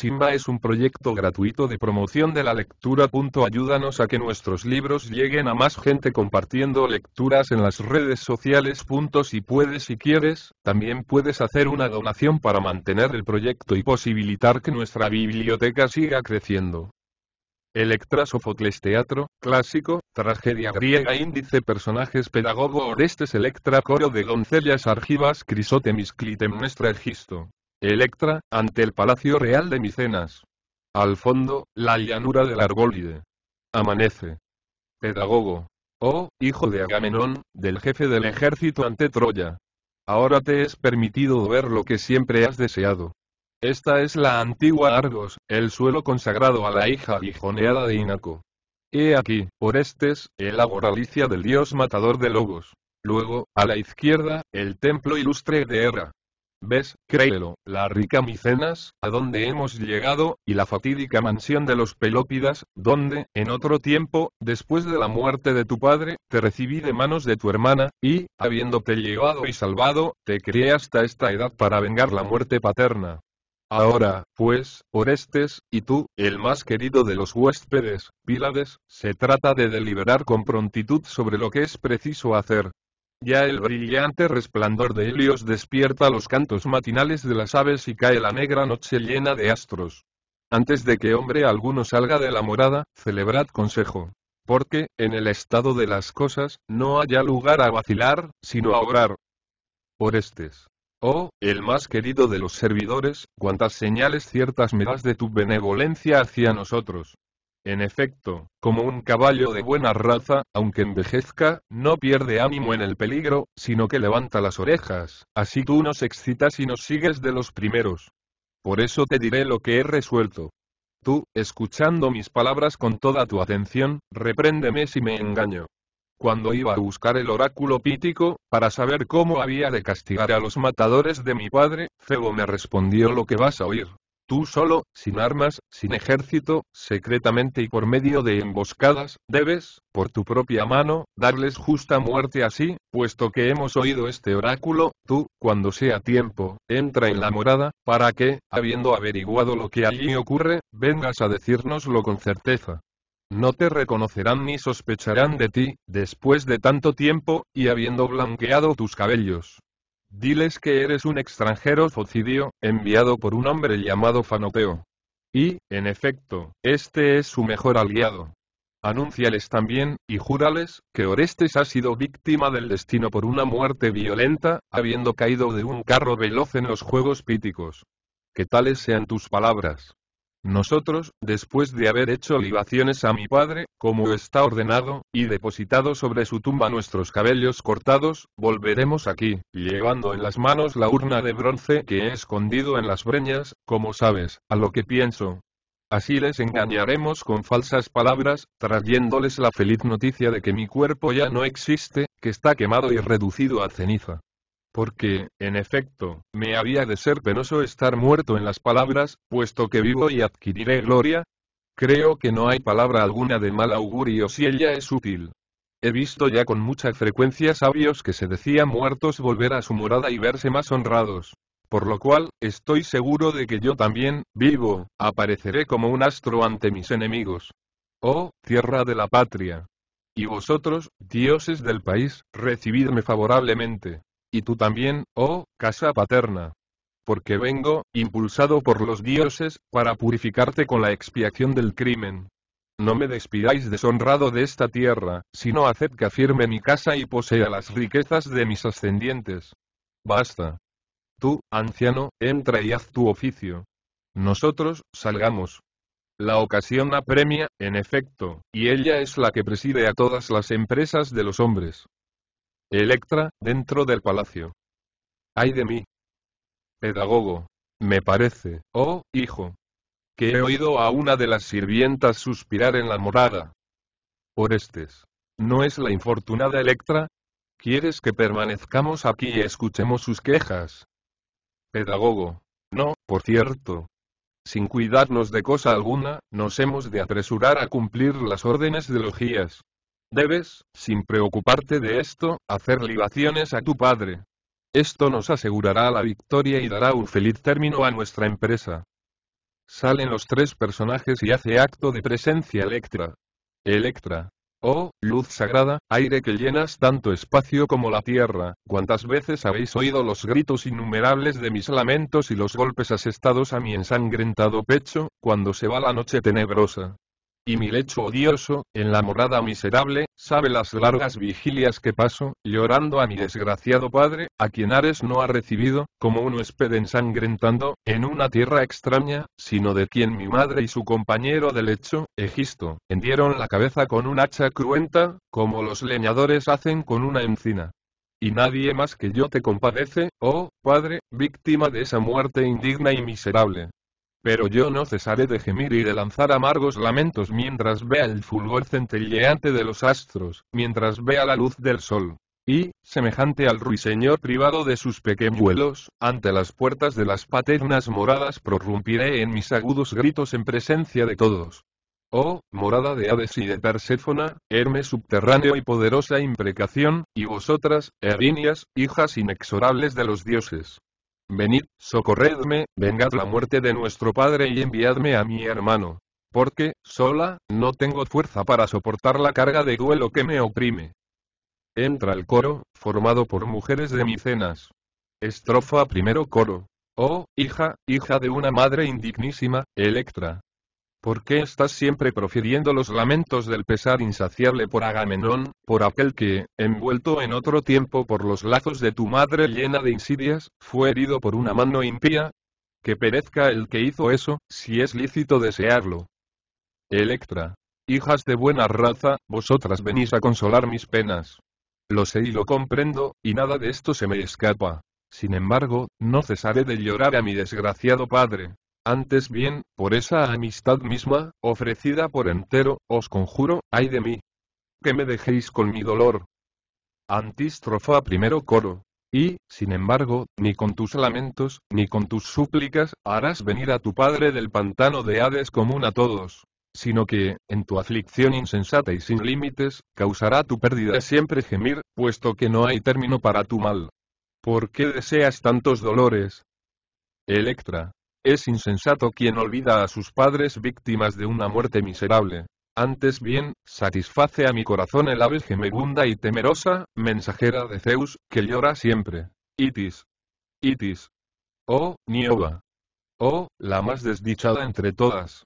Simba es un proyecto gratuito de promoción de la lectura. Ayúdanos a que nuestros libros lleguen a más gente compartiendo lecturas en las redes sociales. Si puedes y quieres, también puedes hacer una donación para mantener el proyecto y posibilitar que nuestra biblioteca siga creciendo. Electra Sofocles Teatro, Clásico, Tragedia Griega Índice Personajes Pedagogo Orestes Electra Coro de Doncellas Argivas Crisotemis Clitemnestra Egisto Electra, ante el Palacio Real de Micenas. Al fondo, la llanura del Argólide. Amanece. Pedagogo. Oh, hijo de Agamenón, del jefe del ejército ante Troya. Ahora te es permitido ver lo que siempre has deseado. Esta es la antigua Argos, el suelo consagrado a la hija aguijoneada de Inaco. He aquí, Orestes, el agoralicia del dios matador de lobos. Luego, a la izquierda, el templo ilustre de Hera. Ves, créelo, la rica Micenas, a donde hemos llegado, y la fatídica mansión de los Pelópidas, donde, en otro tiempo, después de la muerte de tu padre, te recibí de manos de tu hermana, y, habiéndote llevado y salvado, te crié hasta esta edad para vengar la muerte paterna. Ahora, pues, Orestes, y tú, el más querido de los huéspedes, Pílades, se trata de deliberar con prontitud sobre lo que es preciso hacer, ya el brillante resplandor de Helios despierta los cantos matinales de las aves y cae la negra noche llena de astros. Antes de que hombre alguno salga de la morada, celebrad consejo. Porque, en el estado de las cosas, no haya lugar a vacilar, sino a obrar. Orestes. Oh, el más querido de los servidores, cuántas señales ciertas me das de tu benevolencia hacia nosotros. En efecto, como un caballo de buena raza, aunque envejezca, no pierde ánimo en el peligro, sino que levanta las orejas, así tú nos excitas y nos sigues de los primeros. Por eso te diré lo que he resuelto. Tú, escuchando mis palabras con toda tu atención, repréndeme si me engaño. Cuando iba a buscar el oráculo pítico, para saber cómo había de castigar a los matadores de mi padre, Febo me respondió lo que vas a oír. Tú solo, sin armas, sin ejército, secretamente y por medio de emboscadas, debes, por tu propia mano, darles justa muerte así, puesto que hemos oído este oráculo, tú, cuando sea tiempo, entra en la morada, para que, habiendo averiguado lo que allí ocurre, vengas a decirnoslo con certeza. No te reconocerán ni sospecharán de ti, después de tanto tiempo, y habiendo blanqueado tus cabellos, Diles que eres un extranjero focidio, enviado por un hombre llamado Fanopeo. Y, en efecto, este es su mejor aliado. Anúnciales también, y júrales, que Orestes ha sido víctima del destino por una muerte violenta, habiendo caído de un carro veloz en los Juegos Píticos. Que tales sean tus palabras. Nosotros, después de haber hecho libaciones a mi padre, como está ordenado, y depositado sobre su tumba nuestros cabellos cortados, volveremos aquí, llevando en las manos la urna de bronce que he escondido en las breñas, como sabes, a lo que pienso. Así les engañaremos con falsas palabras, trayéndoles la feliz noticia de que mi cuerpo ya no existe, que está quemado y reducido a ceniza porque, en efecto, me había de ser penoso estar muerto en las palabras, puesto que vivo y adquiriré gloria. Creo que no hay palabra alguna de mal augurio si ella es útil. He visto ya con mucha frecuencia sabios que se decían muertos volver a su morada y verse más honrados. Por lo cual, estoy seguro de que yo también, vivo, apareceré como un astro ante mis enemigos. Oh, tierra de la patria. Y vosotros, dioses del país, recibidme favorablemente. Y tú también, oh, casa paterna. Porque vengo, impulsado por los dioses, para purificarte con la expiación del crimen. No me despidáis deshonrado de esta tierra, sino acepta firme mi casa y posea las riquezas de mis ascendientes. Basta. Tú, anciano, entra y haz tu oficio. Nosotros, salgamos. La ocasión apremia, en efecto, y ella es la que preside a todas las empresas de los hombres. Electra, dentro del palacio. ¡Ay de mí! Pedagogo. Me parece, oh, hijo. Que he oído a una de las sirvientas suspirar en la morada. Orestes. ¿No es la infortunada Electra? ¿Quieres que permanezcamos aquí y escuchemos sus quejas? Pedagogo. No, por cierto. Sin cuidarnos de cosa alguna, nos hemos de apresurar a cumplir las órdenes de Logías. Debes, sin preocuparte de esto, hacer libaciones a tu padre. Esto nos asegurará la victoria y dará un feliz término a nuestra empresa. Salen los tres personajes y hace acto de presencia Electra. Electra. Oh, luz sagrada, aire que llenas tanto espacio como la tierra, cuántas veces habéis oído los gritos innumerables de mis lamentos y los golpes asestados a mi ensangrentado pecho, cuando se va la noche tenebrosa y mi lecho odioso, en la morada miserable, sabe las largas vigilias que paso, llorando a mi desgraciado padre, a quien Ares no ha recibido, como un huésped ensangrentando, en una tierra extraña, sino de quien mi madre y su compañero de lecho, Egisto, hendieron la cabeza con un hacha cruenta, como los leñadores hacen con una encina y nadie más que yo te compadece, oh, Padre, víctima de esa muerte indigna y miserable. Pero yo no cesaré de gemir y de lanzar amargos lamentos mientras vea el fulgor centelleante de los astros, mientras vea la luz del sol. Y, semejante al ruiseñor privado de sus pequeñuelos, ante las puertas de las paternas moradas prorrumpiré en mis agudos gritos en presencia de todos. Oh, morada de Hades y de Perséfona, Hermes subterráneo y poderosa imprecación, y vosotras, Erinias, hijas inexorables de los dioses, Venid, socorredme, vengad la muerte de nuestro padre y enviadme a mi hermano. Porque, sola, no tengo fuerza para soportar la carga de duelo que me oprime. Entra el coro, formado por mujeres de micenas. Estrofa primero coro. Oh, hija, hija de una madre indignísima, Electra, ¿Por qué estás siempre profiriendo los lamentos del pesar insaciable por Agamenón, por aquel que, envuelto en otro tiempo por los lazos de tu madre llena de insidias, fue herido por una mano impía? Que perezca el que hizo eso, si es lícito desearlo. Electra. Hijas de buena raza, vosotras venís a consolar mis penas. Lo sé y lo comprendo, y nada de esto se me escapa. Sin embargo, no cesaré de llorar a mi desgraciado padre. Antes bien, por esa amistad misma, ofrecida por entero, os conjuro, ay de mí. Que me dejéis con mi dolor. Antístrofa primero coro. Y, sin embargo, ni con tus lamentos, ni con tus súplicas, harás venir a tu padre del pantano de Hades común a todos, sino que, en tu aflicción insensata y sin límites, causará tu pérdida siempre gemir, puesto que no hay término para tu mal. ¿Por qué deseas tantos dolores? Electra, es insensato quien olvida a sus padres víctimas de una muerte miserable. Antes bien, satisface a mi corazón el ave gemegunda y temerosa, mensajera de Zeus, que llora siempre. Itis. Itis. Oh, Nioba. Oh, la más desdichada entre todas.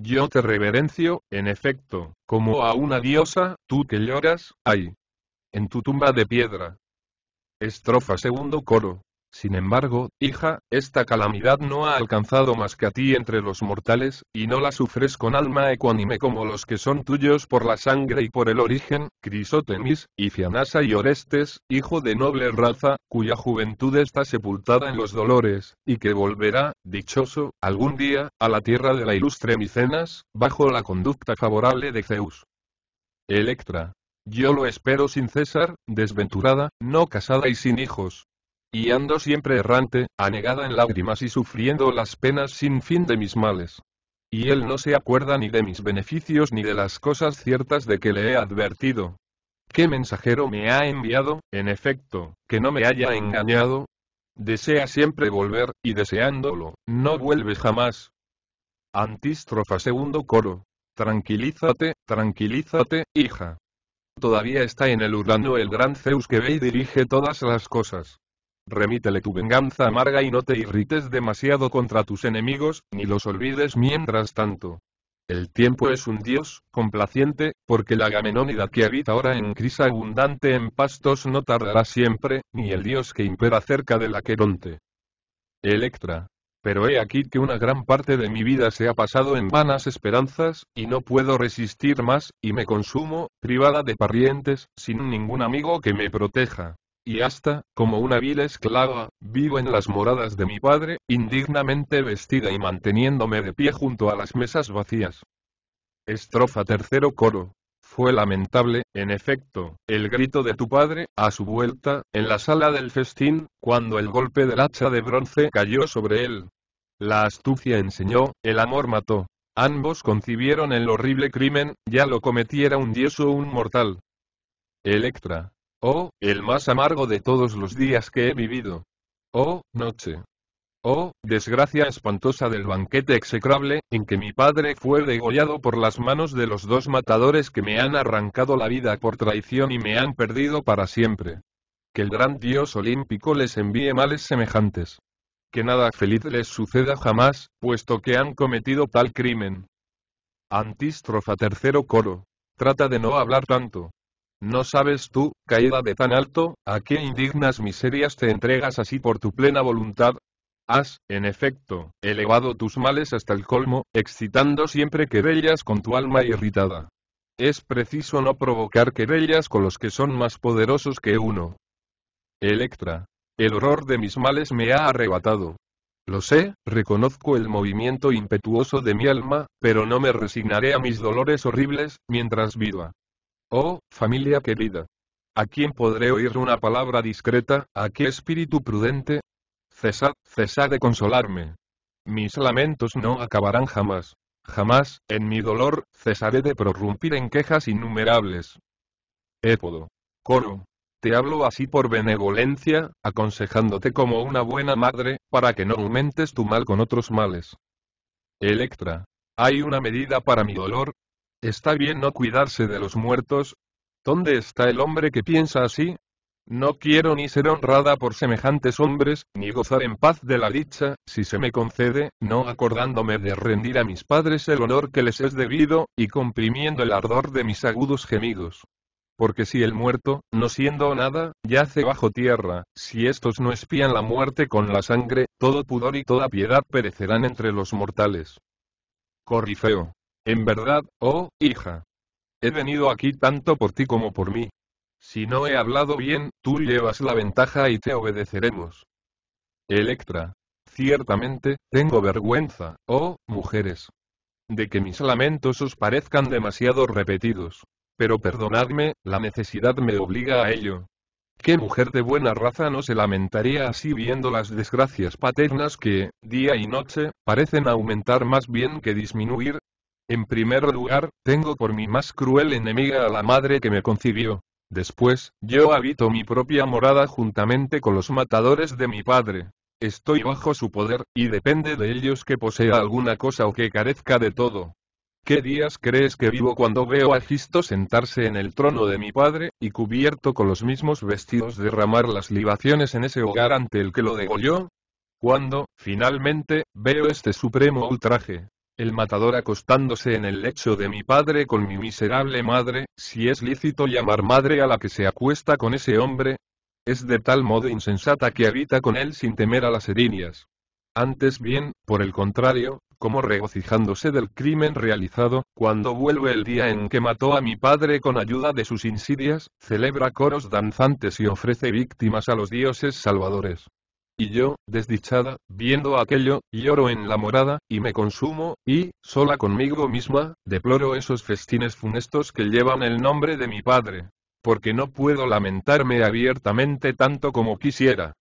Yo te reverencio, en efecto, como a una diosa, tú que lloras, ay. En tu tumba de piedra. Estrofa segundo coro. Sin embargo, hija, esta calamidad no ha alcanzado más que a ti entre los mortales, y no la sufres con alma ecuánime como los que son tuyos por la sangre y por el origen, Crisótemis, Ifianasa y Orestes, hijo de noble raza, cuya juventud está sepultada en los dolores, y que volverá, dichoso, algún día, a la tierra de la ilustre Micenas, bajo la conducta favorable de Zeus. Electra. Yo lo espero sin César, desventurada, no casada y sin hijos, y ando siempre errante, anegada en lágrimas y sufriendo las penas sin fin de mis males. Y él no se acuerda ni de mis beneficios ni de las cosas ciertas de que le he advertido. ¿Qué mensajero me ha enviado, en efecto, que no me haya engañado? Desea siempre volver, y deseándolo, no vuelve jamás. Antístrofa segundo coro. Tranquilízate, tranquilízate, hija. Todavía está en el Urano el gran Zeus que ve y dirige todas las cosas remítele tu venganza amarga y no te irrites demasiado contra tus enemigos, ni los olvides mientras tanto. El tiempo es un dios, complaciente, porque la gamenónida que habita ahora en crisa abundante en pastos no tardará siempre, ni el dios que impera cerca del aqueronte. Electra. Pero he aquí que una gran parte de mi vida se ha pasado en vanas esperanzas, y no puedo resistir más, y me consumo, privada de parientes, sin ningún amigo que me proteja y hasta, como una vil esclava, vivo en las moradas de mi padre, indignamente vestida y manteniéndome de pie junto a las mesas vacías. Estrofa tercero coro. Fue lamentable, en efecto, el grito de tu padre, a su vuelta, en la sala del festín, cuando el golpe del hacha de bronce cayó sobre él. La astucia enseñó, el amor mató. Ambos concibieron el horrible crimen, ya lo cometiera un dios o un mortal. Electra, Oh, el más amargo de todos los días que he vivido. Oh, noche. Oh, desgracia espantosa del banquete execrable, en que mi padre fue degollado por las manos de los dos matadores que me han arrancado la vida por traición y me han perdido para siempre. Que el gran Dios olímpico les envíe males semejantes. Que nada feliz les suceda jamás, puesto que han cometido tal crimen. Antístrofa tercero coro. Trata de no hablar tanto. No sabes tú, caída de tan alto, a qué indignas miserias te entregas así por tu plena voluntad. Has, en efecto, elevado tus males hasta el colmo, excitando siempre querellas con tu alma irritada. Es preciso no provocar querellas con los que son más poderosos que uno. Electra. El horror de mis males me ha arrebatado. Lo sé, reconozco el movimiento impetuoso de mi alma, pero no me resignaré a mis dolores horribles, mientras viva. Oh, familia querida. ¿A quién podré oír una palabra discreta, a qué espíritu prudente? Cesad, cesad de consolarme. Mis lamentos no acabarán jamás. Jamás, en mi dolor, cesaré de prorrumpir en quejas innumerables. Épodo. Coro. Te hablo así por benevolencia, aconsejándote como una buena madre, para que no aumentes tu mal con otros males. Electra. Hay una medida para mi dolor, ¿Está bien no cuidarse de los muertos? ¿Dónde está el hombre que piensa así? No quiero ni ser honrada por semejantes hombres, ni gozar en paz de la dicha, si se me concede, no acordándome de rendir a mis padres el honor que les es debido, y comprimiendo el ardor de mis agudos gemidos. Porque si el muerto, no siendo nada, yace bajo tierra, si estos no espían la muerte con la sangre, todo pudor y toda piedad perecerán entre los mortales. Corifeo. En verdad, oh, hija. He venido aquí tanto por ti como por mí. Si no he hablado bien, tú llevas la ventaja y te obedeceremos. Electra. Ciertamente, tengo vergüenza, oh, mujeres. De que mis lamentos os parezcan demasiado repetidos. Pero perdonadme, la necesidad me obliga a ello. ¿Qué mujer de buena raza no se lamentaría así viendo las desgracias paternas que, día y noche, parecen aumentar más bien que disminuir, en primer lugar, tengo por mi más cruel enemiga a la madre que me concibió. Después, yo habito mi propia morada juntamente con los matadores de mi padre. Estoy bajo su poder, y depende de ellos que posea alguna cosa o que carezca de todo. ¿Qué días crees que vivo cuando veo a Gisto sentarse en el trono de mi padre, y cubierto con los mismos vestidos derramar las libaciones en ese hogar ante el que lo degolló? Cuando, finalmente, veo este supremo ultraje, el matador acostándose en el lecho de mi padre con mi miserable madre, si es lícito llamar madre a la que se acuesta con ese hombre, es de tal modo insensata que habita con él sin temer a las erinias. Antes bien, por el contrario, como regocijándose del crimen realizado, cuando vuelve el día en que mató a mi padre con ayuda de sus insidias, celebra coros danzantes y ofrece víctimas a los dioses salvadores. Y yo, desdichada, viendo aquello, lloro en la morada, y me consumo, y, sola conmigo misma, deploro esos festines funestos que llevan el nombre de mi padre. Porque no puedo lamentarme abiertamente tanto como quisiera.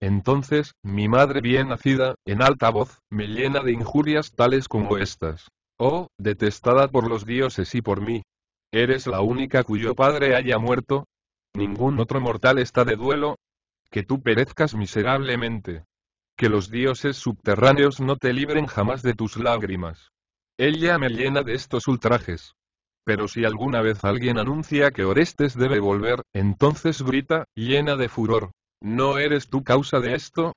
Entonces, mi madre bien nacida, en alta voz, me llena de injurias tales como estas. Oh, detestada por los dioses y por mí. ¿Eres la única cuyo padre haya muerto? Ningún otro mortal está de duelo, que tú perezcas miserablemente. Que los dioses subterráneos no te libren jamás de tus lágrimas. Ella me llena de estos ultrajes. Pero si alguna vez alguien anuncia que Orestes debe volver, entonces grita, llena de furor. ¿No eres tú causa de esto?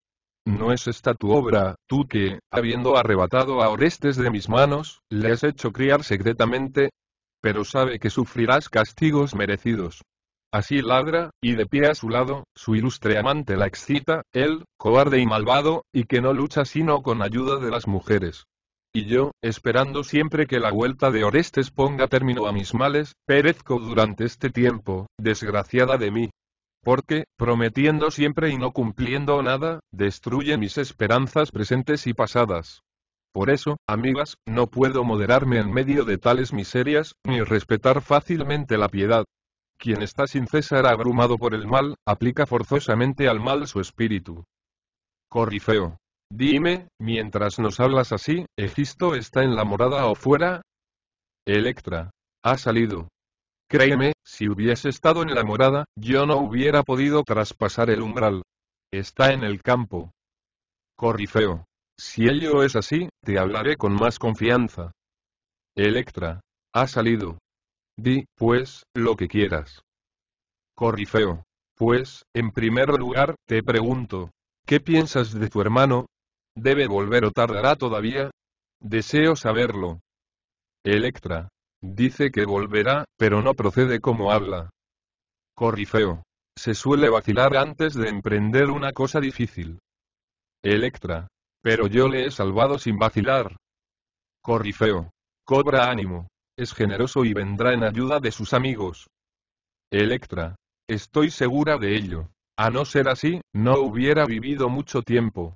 ¿No es esta tu obra, tú que, habiendo arrebatado a Orestes de mis manos, le has hecho criar secretamente? Pero sabe que sufrirás castigos merecidos. Así ladra, y de pie a su lado, su ilustre amante la excita, él, cobarde y malvado, y que no lucha sino con ayuda de las mujeres. Y yo, esperando siempre que la vuelta de Orestes ponga término a mis males, perezco durante este tiempo, desgraciada de mí. Porque, prometiendo siempre y no cumpliendo nada, destruye mis esperanzas presentes y pasadas. Por eso, amigas, no puedo moderarme en medio de tales miserias, ni respetar fácilmente la piedad, quien está sin cesar abrumado por el mal, aplica forzosamente al mal su espíritu. Corifeo. Dime, mientras nos hablas así, ¿Egisto está en la morada o fuera? Electra. Ha salido. Créeme, si hubiese estado en la morada, yo no hubiera podido traspasar el umbral. Está en el campo. Corifeo. Si ello es así, te hablaré con más confianza. Electra. Ha salido. Di, pues, lo que quieras. Corrifeo. Pues, en primer lugar, te pregunto, ¿qué piensas de tu hermano? ¿Debe volver o tardará todavía? Deseo saberlo. Electra. Dice que volverá, pero no procede como habla. Corrifeo. Se suele vacilar antes de emprender una cosa difícil. Electra. Pero yo le he salvado sin vacilar. Corrifeo. Cobra ánimo es generoso y vendrá en ayuda de sus amigos. Electra. Estoy segura de ello. A no ser así, no hubiera vivido mucho tiempo.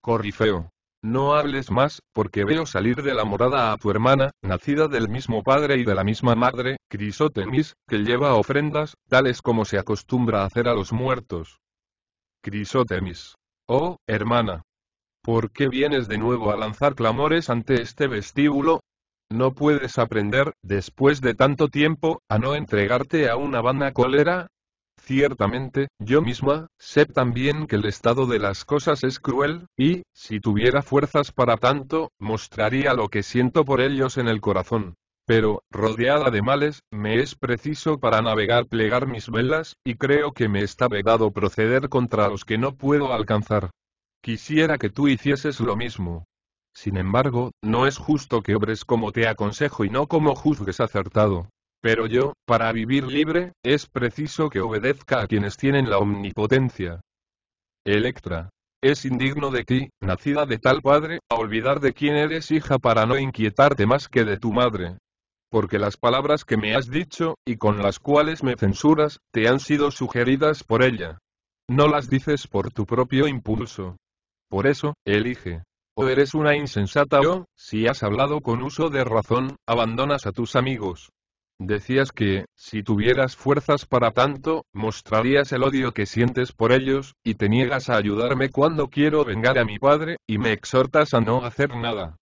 Corifeo. No hables más, porque veo salir de la morada a tu hermana, nacida del mismo padre y de la misma madre, Crisótemis, que lleva ofrendas, tales como se acostumbra a hacer a los muertos. Crisótemis. Oh, hermana. ¿Por qué vienes de nuevo a lanzar clamores ante este vestíbulo? No puedes aprender, después de tanto tiempo, a no entregarte a una vana cólera. Ciertamente, yo misma, sé también que el estado de las cosas es cruel, y, si tuviera fuerzas para tanto, mostraría lo que siento por ellos en el corazón. Pero, rodeada de males, me es preciso para navegar plegar mis velas, y creo que me está vedado proceder contra los que no puedo alcanzar. Quisiera que tú hicieses lo mismo, sin embargo, no es justo que obres como te aconsejo y no como juzgues acertado. Pero yo, para vivir libre, es preciso que obedezca a quienes tienen la omnipotencia. Electra. Es indigno de ti, nacida de tal padre, a olvidar de quién eres hija para no inquietarte más que de tu madre. Porque las palabras que me has dicho, y con las cuales me censuras, te han sido sugeridas por ella. No las dices por tu propio impulso. Por eso, elige, o eres una insensata o, si has hablado con uso de razón, abandonas a tus amigos. Decías que, si tuvieras fuerzas para tanto, mostrarías el odio que sientes por ellos, y te niegas a ayudarme cuando quiero vengar a mi padre, y me exhortas a no hacer nada.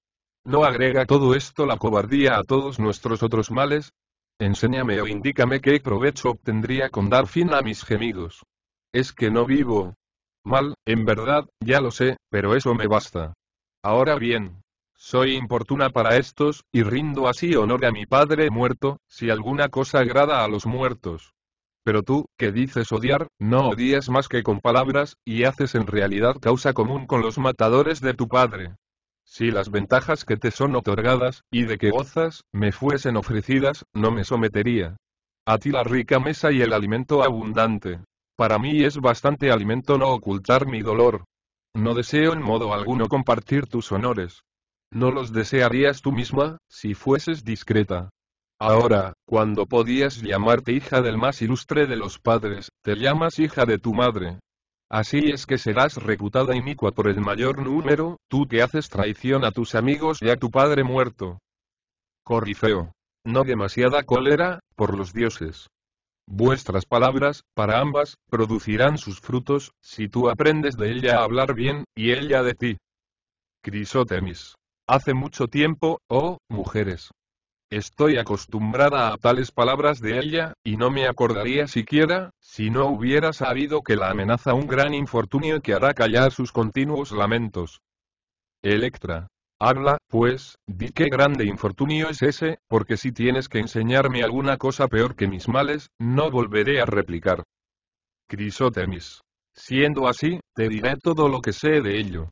¿No agrega todo esto la cobardía a todos nuestros otros males? Enséñame o indícame qué provecho obtendría con dar fin a mis gemidos. Es que no vivo. Mal, en verdad, ya lo sé, pero eso me basta. Ahora bien, soy importuna para estos, y rindo así honor a mi padre muerto, si alguna cosa agrada a los muertos. Pero tú, que dices odiar, no odias más que con palabras, y haces en realidad causa común con los matadores de tu padre. Si las ventajas que te son otorgadas, y de que gozas, me fuesen ofrecidas, no me sometería. A ti la rica mesa y el alimento abundante. Para mí es bastante alimento no ocultar mi dolor, no deseo en modo alguno compartir tus honores. No los desearías tú misma, si fueses discreta. Ahora, cuando podías llamarte hija del más ilustre de los padres, te llamas hija de tu madre. Así es que serás reputada inicua por el mayor número, tú que haces traición a tus amigos y a tu padre muerto. Corifeo. No demasiada cólera, por los dioses. Vuestras palabras, para ambas, producirán sus frutos, si tú aprendes de ella a hablar bien, y ella de ti. Crisótemis. Hace mucho tiempo, oh, mujeres. Estoy acostumbrada a tales palabras de ella, y no me acordaría siquiera, si no hubiera sabido que la amenaza un gran infortunio que hará callar sus continuos lamentos. Electra. Habla, pues, di qué grande infortunio es ese, porque si tienes que enseñarme alguna cosa peor que mis males, no volveré a replicar. Crisótemis. Siendo así, te diré todo lo que sé de ello.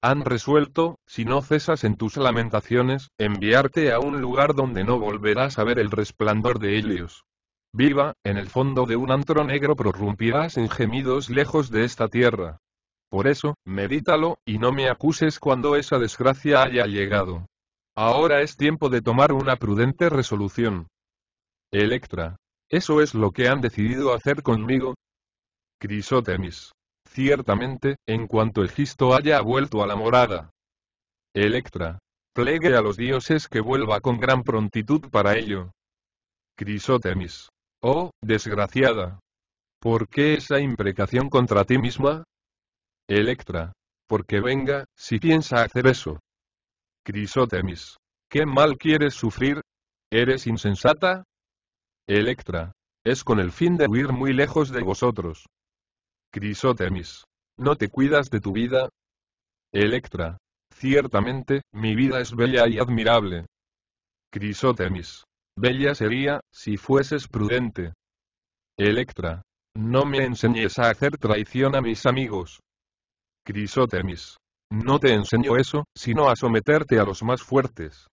Han resuelto, si no cesas en tus lamentaciones, enviarte a un lugar donde no volverás a ver el resplandor de Helios. Viva, en el fondo de un antro negro prorrumpirás en gemidos lejos de esta tierra. Por eso, medítalo, y no me acuses cuando esa desgracia haya llegado. Ahora es tiempo de tomar una prudente resolución. Electra. ¿Eso es lo que han decidido hacer conmigo? Crisótemis. Ciertamente, en cuanto Egisto haya vuelto a la morada. Electra. Plegue a los dioses que vuelva con gran prontitud para ello. Crisótemis. Oh, desgraciada. ¿Por qué esa imprecación contra ti misma? Electra. Porque venga, si piensa hacer eso. Crisótemis. ¿Qué mal quieres sufrir? ¿Eres insensata? Electra. Es con el fin de huir muy lejos de vosotros. Crisótemis. ¿No te cuidas de tu vida? Electra. Ciertamente, mi vida es bella y admirable. Crisótemis. Bella sería, si fueses prudente. Electra. No me enseñes a hacer traición a mis amigos. Crisótemis. No te enseño eso, sino a someterte a los más fuertes.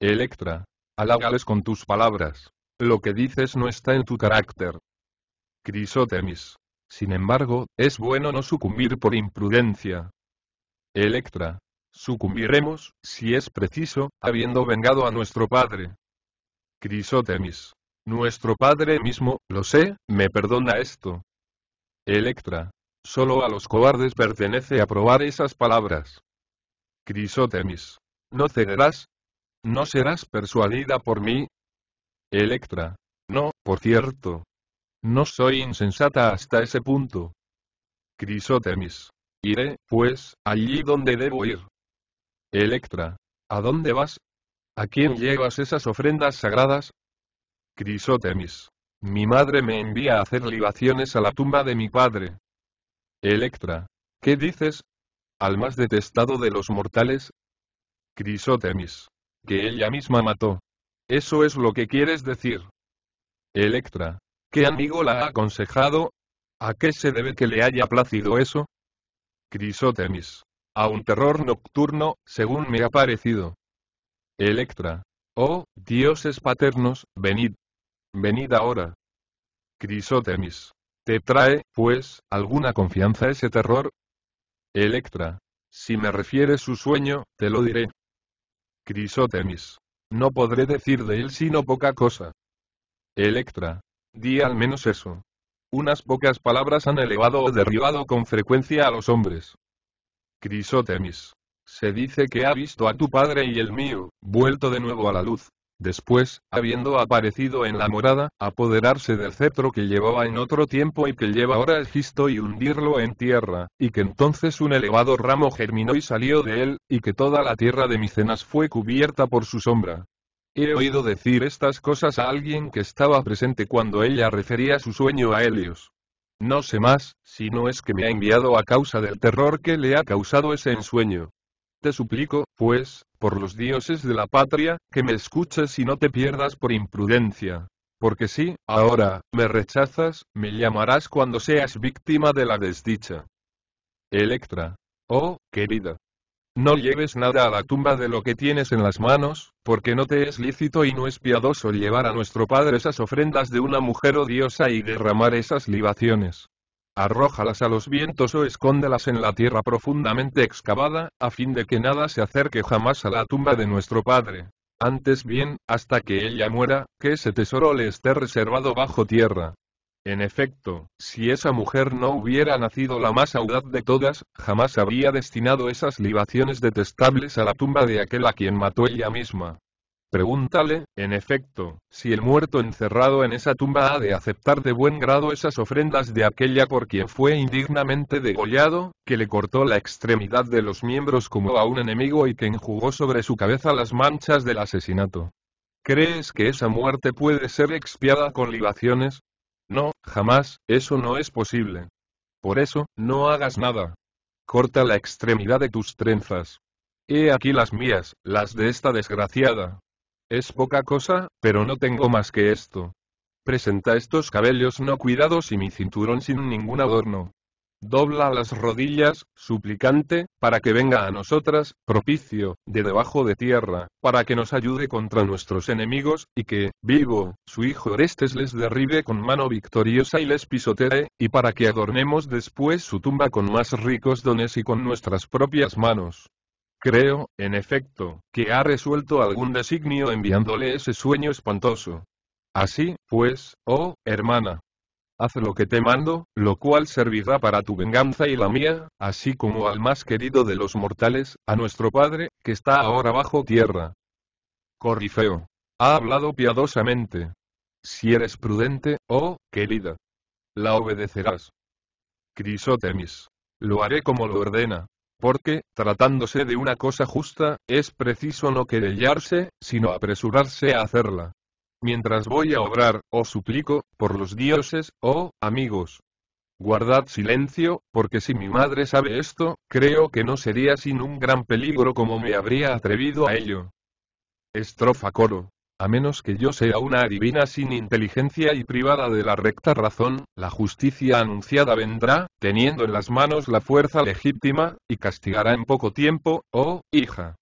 Electra. Alágales con tus palabras. Lo que dices no está en tu carácter. Crisótemis. Sin embargo, es bueno no sucumbir por imprudencia. Electra. Sucumbiremos, si es preciso, habiendo vengado a nuestro padre. Crisótemis. Nuestro padre mismo, lo sé, me perdona esto. Electra. Solo a los cobardes pertenece aprobar esas palabras. Crisótemis. ¿No cederás? ¿No serás persuadida por mí? Electra. No, por cierto. No soy insensata hasta ese punto. Crisótemis. Iré, pues, allí donde debo ir. Electra. ¿A dónde vas? ¿A quién llevas esas ofrendas sagradas? Crisótemis. Mi madre me envía a hacer libaciones a la tumba de mi padre. Electra. ¿Qué dices? Al más detestado de los mortales. Crisótemis. Que ella misma mató. Eso es lo que quieres decir. Electra. ¿Qué amigo la ha aconsejado? ¿A qué se debe que le haya placido eso? Crisótemis. A un terror nocturno, según me ha parecido. Electra. Oh, dioses paternos, venid. Venid ahora. Crisótemis. ¿Te trae, pues, alguna confianza ese terror? Electra. Si me refieres su sueño, te lo diré. Crisótemis. No podré decir de él sino poca cosa. Electra. Di al menos eso. Unas pocas palabras han elevado o derribado con frecuencia a los hombres. Crisótemis. Se dice que ha visto a tu padre y el mío, vuelto de nuevo a la luz. Después, habiendo aparecido en la morada, apoderarse del cetro que llevaba en otro tiempo y que lleva ahora el gisto y hundirlo en tierra, y que entonces un elevado ramo germinó y salió de él, y que toda la tierra de Micenas fue cubierta por su sombra. He oído decir estas cosas a alguien que estaba presente cuando ella refería su sueño a Helios. No sé más, si no es que me ha enviado a causa del terror que le ha causado ese ensueño. Te suplico, pues, por los dioses de la patria, que me escuches y no te pierdas por imprudencia. Porque si, ahora, me rechazas, me llamarás cuando seas víctima de la desdicha. Electra. Oh, querida. No lleves nada a la tumba de lo que tienes en las manos, porque no te es lícito y no es piadoso llevar a nuestro padre esas ofrendas de una mujer odiosa y derramar esas libaciones arrójalas a los vientos o escóndalas en la tierra profundamente excavada, a fin de que nada se acerque jamás a la tumba de nuestro padre. Antes bien, hasta que ella muera, que ese tesoro le esté reservado bajo tierra. En efecto, si esa mujer no hubiera nacido la más audaz de todas, jamás habría destinado esas libaciones detestables a la tumba de aquel a quien mató ella misma. Pregúntale, en efecto, si el muerto encerrado en esa tumba ha de aceptar de buen grado esas ofrendas de aquella por quien fue indignamente degollado, que le cortó la extremidad de los miembros como a un enemigo y que enjugó sobre su cabeza las manchas del asesinato. ¿Crees que esa muerte puede ser expiada con libaciones? No, jamás, eso no es posible. Por eso, no hagas nada. Corta la extremidad de tus trenzas. He aquí las mías, las de esta desgraciada, es poca cosa, pero no tengo más que esto. Presenta estos cabellos no cuidados y mi cinturón sin ningún adorno. Dobla las rodillas, suplicante, para que venga a nosotras, propicio, de debajo de tierra, para que nos ayude contra nuestros enemigos, y que, vivo, su hijo Orestes les derribe con mano victoriosa y les pisotee, y para que adornemos después su tumba con más ricos dones y con nuestras propias manos. Creo, en efecto, que ha resuelto algún designio enviándole ese sueño espantoso. Así, pues, oh, hermana. Haz lo que te mando, lo cual servirá para tu venganza y la mía, así como al más querido de los mortales, a nuestro padre, que está ahora bajo tierra. Corifeo. Ha hablado piadosamente. Si eres prudente, oh, querida. La obedecerás. Crisótemis. Lo haré como lo ordena porque, tratándose de una cosa justa, es preciso no querellarse, sino apresurarse a hacerla. Mientras voy a obrar, os suplico, por los dioses, oh, amigos. Guardad silencio, porque si mi madre sabe esto, creo que no sería sin un gran peligro como me habría atrevido a ello. Estrofa coro. A menos que yo sea una adivina sin inteligencia y privada de la recta razón, la justicia anunciada vendrá, teniendo en las manos la fuerza legítima, y castigará en poco tiempo, oh, hija.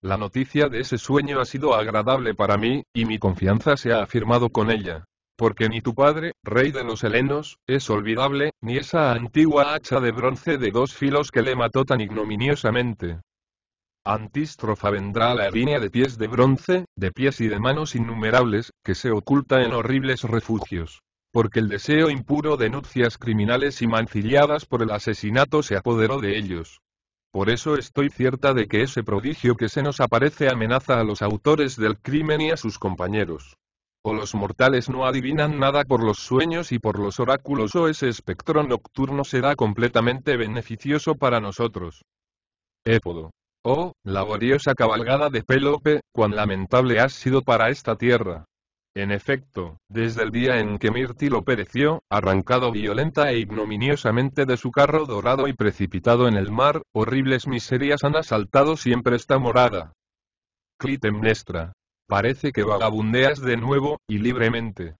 La noticia de ese sueño ha sido agradable para mí, y mi confianza se ha afirmado con ella. Porque ni tu padre, rey de los helenos, es olvidable, ni esa antigua hacha de bronce de dos filos que le mató tan ignominiosamente, Antístrofa vendrá a la línea de pies de bronce, de pies y de manos innumerables, que se oculta en horribles refugios. Porque el deseo impuro de nupcias criminales y mancilladas por el asesinato se apoderó de ellos. Por eso estoy cierta de que ese prodigio que se nos aparece amenaza a los autores del crimen y a sus compañeros. O los mortales no adivinan nada por los sueños y por los oráculos o ese espectro nocturno será completamente beneficioso para nosotros. Épodo. Oh, laboriosa cabalgada de Pélope, cuán lamentable has sido para esta tierra. En efecto, desde el día en que Mirtilo pereció, arrancado violenta e ignominiosamente de su carro dorado y precipitado en el mar, horribles miserias han asaltado siempre esta morada. Clitemnestra. Parece que vagabundeas de nuevo, y libremente.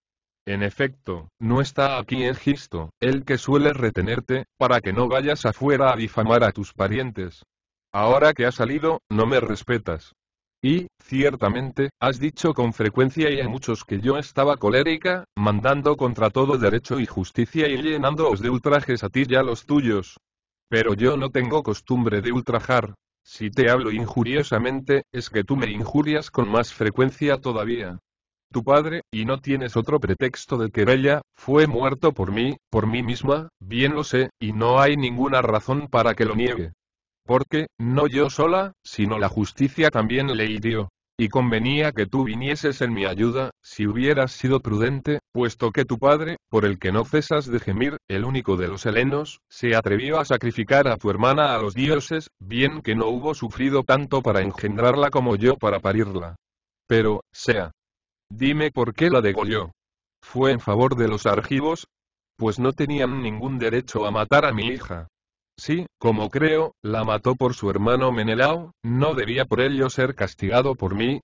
En efecto, no está aquí Egisto, el que suele retenerte, para que no vayas afuera a difamar a tus parientes. Ahora que has salido, no me respetas. Y, ciertamente, has dicho con frecuencia y a muchos que yo estaba colérica, mandando contra todo derecho y justicia y llenándoos de ultrajes a ti y a los tuyos. Pero yo no tengo costumbre de ultrajar. Si te hablo injuriosamente, es que tú me injurias con más frecuencia todavía. Tu padre, y no tienes otro pretexto de querella, fue muerto por mí, por mí misma, bien lo sé, y no hay ninguna razón para que lo niegue. Porque, no yo sola, sino la justicia también le hirió. Y convenía que tú vinieses en mi ayuda, si hubieras sido prudente, puesto que tu padre, por el que no cesas de gemir, el único de los helenos, se atrevió a sacrificar a tu hermana a los dioses, bien que no hubo sufrido tanto para engendrarla como yo para parirla. Pero, sea. Dime por qué la degolló. ¿Fue en favor de los argivos? Pues no tenían ningún derecho a matar a mi hija. Sí, como creo, la mató por su hermano Menelao, ¿no debía por ello ser castigado por mí?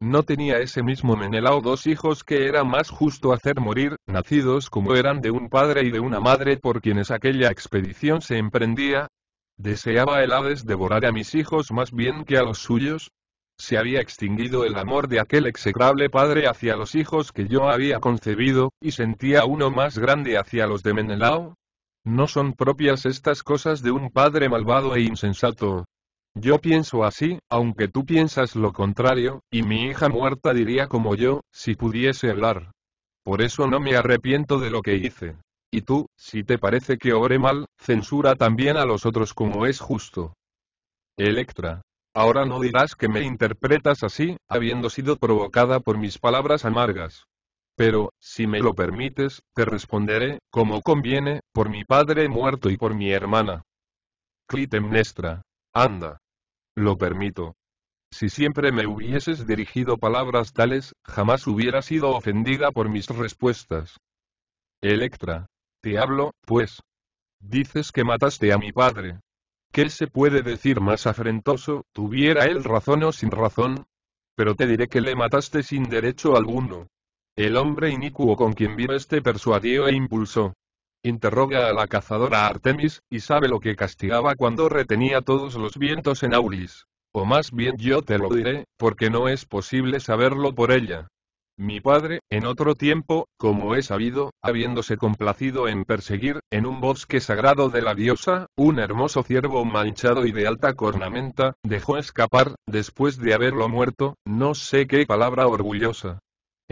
¿No tenía ese mismo Menelao dos hijos que era más justo hacer morir, nacidos como eran de un padre y de una madre por quienes aquella expedición se emprendía? ¿Deseaba el Hades devorar a mis hijos más bien que a los suyos? se había extinguido el amor de aquel execrable padre hacia los hijos que yo había concebido, y sentía uno más grande hacia los de Menelao, no son propias estas cosas de un padre malvado e insensato. Yo pienso así, aunque tú piensas lo contrario, y mi hija muerta diría como yo, si pudiese hablar. Por eso no me arrepiento de lo que hice. Y tú, si te parece que obré mal, censura también a los otros como es justo. Electra. Ahora no dirás que me interpretas así, habiendo sido provocada por mis palabras amargas. Pero, si me lo permites, te responderé, como conviene, por mi padre muerto y por mi hermana. Clitemnestra. Anda. Lo permito. Si siempre me hubieses dirigido palabras tales, jamás hubiera sido ofendida por mis respuestas. Electra. Te hablo, pues. Dices que mataste a mi padre. ¿Qué se puede decir más afrentoso, tuviera él razón o sin razón? Pero te diré que le mataste sin derecho alguno, el hombre inicuo con quien vive este persuadió e impulsó. Interroga a la cazadora Artemis, y sabe lo que castigaba cuando retenía todos los vientos en Auris. O más bien yo te lo diré, porque no es posible saberlo por ella. Mi padre, en otro tiempo, como he sabido, habiéndose complacido en perseguir, en un bosque sagrado de la diosa, un hermoso ciervo manchado y de alta cornamenta, dejó escapar, después de haberlo muerto, no sé qué palabra orgullosa,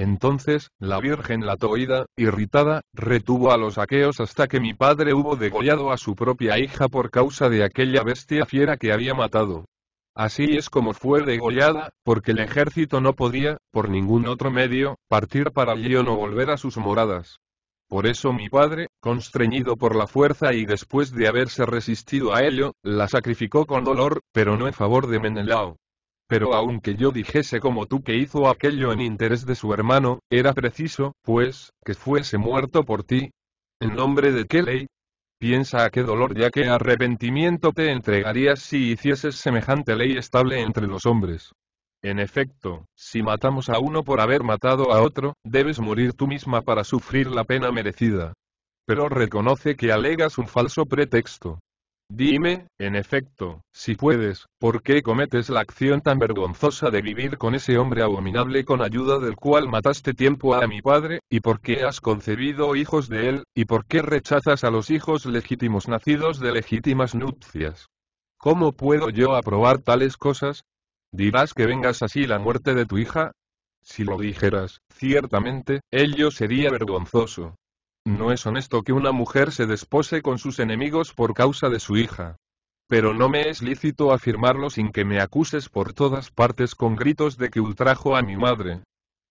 entonces, la Virgen Latoida, irritada, retuvo a los aqueos hasta que mi padre hubo degollado a su propia hija por causa de aquella bestia fiera que había matado. Así es como fue degollada, porque el ejército no podía, por ningún otro medio, partir para allí o no volver a sus moradas. Por eso mi padre, constreñido por la fuerza y después de haberse resistido a ello, la sacrificó con dolor, pero no en favor de Menelao. Pero aunque yo dijese como tú que hizo aquello en interés de su hermano, era preciso, pues, que fuese muerto por ti. ¿En nombre de qué ley? Piensa a qué dolor ya qué arrepentimiento te entregarías si hicieses semejante ley estable entre los hombres. En efecto, si matamos a uno por haber matado a otro, debes morir tú misma para sufrir la pena merecida. Pero reconoce que alegas un falso pretexto. Dime, en efecto, si puedes, ¿por qué cometes la acción tan vergonzosa de vivir con ese hombre abominable con ayuda del cual mataste tiempo a mi padre, y por qué has concebido hijos de él, y por qué rechazas a los hijos legítimos nacidos de legítimas nupcias? ¿Cómo puedo yo aprobar tales cosas? ¿Dirás que vengas así la muerte de tu hija? Si lo dijeras, ciertamente, ello sería vergonzoso, no es honesto que una mujer se despose con sus enemigos por causa de su hija. Pero no me es lícito afirmarlo sin que me acuses por todas partes con gritos de que ultrajo a mi madre.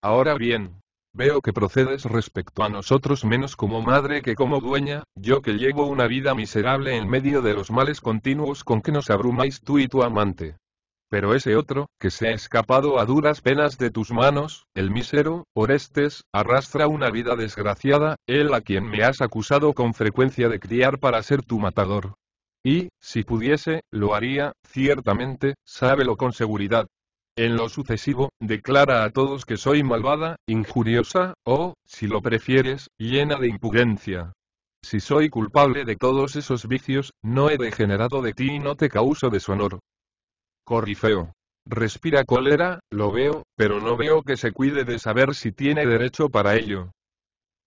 Ahora bien, veo que procedes respecto a nosotros menos como madre que como dueña, yo que llevo una vida miserable en medio de los males continuos con que nos abrumáis tú y tu amante. Pero ese otro, que se ha escapado a duras penas de tus manos, el mísero, Orestes, arrastra una vida desgraciada, él a quien me has acusado con frecuencia de criar para ser tu matador. Y, si pudiese, lo haría, ciertamente, sábelo con seguridad. En lo sucesivo, declara a todos que soy malvada, injuriosa, o, si lo prefieres, llena de impudencia. Si soy culpable de todos esos vicios, no he degenerado de ti y no te causo deshonor. Corifeo. Respira cólera, lo veo, pero no veo que se cuide de saber si tiene derecho para ello.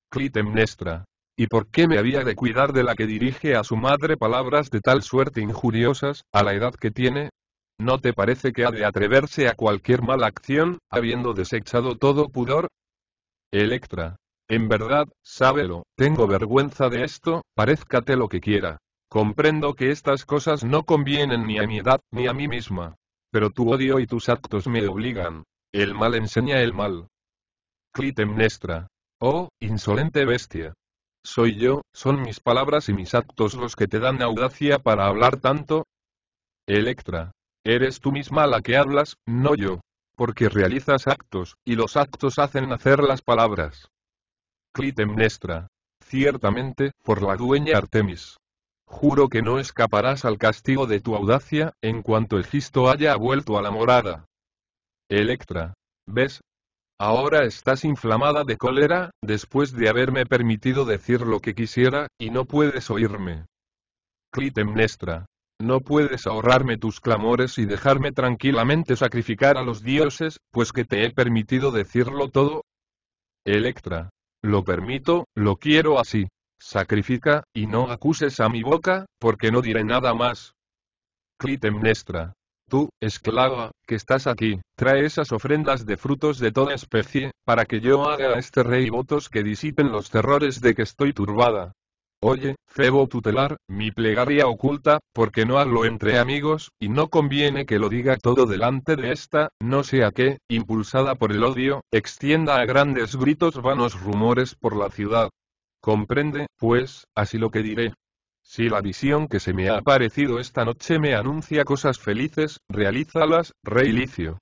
Clitemnestra. ¿Y por qué me había de cuidar de la que dirige a su madre palabras de tal suerte injuriosas, a la edad que tiene? ¿No te parece que ha de atreverse a cualquier mala acción, habiendo desechado todo pudor? Electra. En verdad, sábelo, tengo vergüenza de esto, parézcate lo que quiera. Comprendo que estas cosas no convienen ni a mi edad ni a mí misma. Pero tu odio y tus actos me obligan. El mal enseña el mal. Clitemnestra. Oh, insolente bestia. Soy yo, son mis palabras y mis actos los que te dan audacia para hablar tanto. Electra. Eres tú misma la que hablas, no yo. Porque realizas actos, y los actos hacen nacer las palabras. Clitemnestra. Ciertamente, por la dueña Artemis. Juro que no escaparás al castigo de tu audacia, en cuanto Egisto haya vuelto a la morada. Electra. ¿Ves? Ahora estás inflamada de cólera, después de haberme permitido decir lo que quisiera, y no puedes oírme. Clitemnestra. No puedes ahorrarme tus clamores y dejarme tranquilamente sacrificar a los dioses, pues que te he permitido decirlo todo. Electra. Lo permito, lo quiero así. Sacrifica, y no acuses a mi boca, porque no diré nada más. Clitemnestra. Tú, esclava, que estás aquí, trae esas ofrendas de frutos de toda especie, para que yo haga a este rey votos que disipen los terrores de que estoy turbada. Oye, Febo tutelar, mi plegaria oculta, porque no hablo entre amigos, y no conviene que lo diga todo delante de esta, no sea que, impulsada por el odio, extienda a grandes gritos vanos rumores por la ciudad. Comprende, pues, así lo que diré. Si la visión que se me ha aparecido esta noche me anuncia cosas felices, realízalas, rey Licio.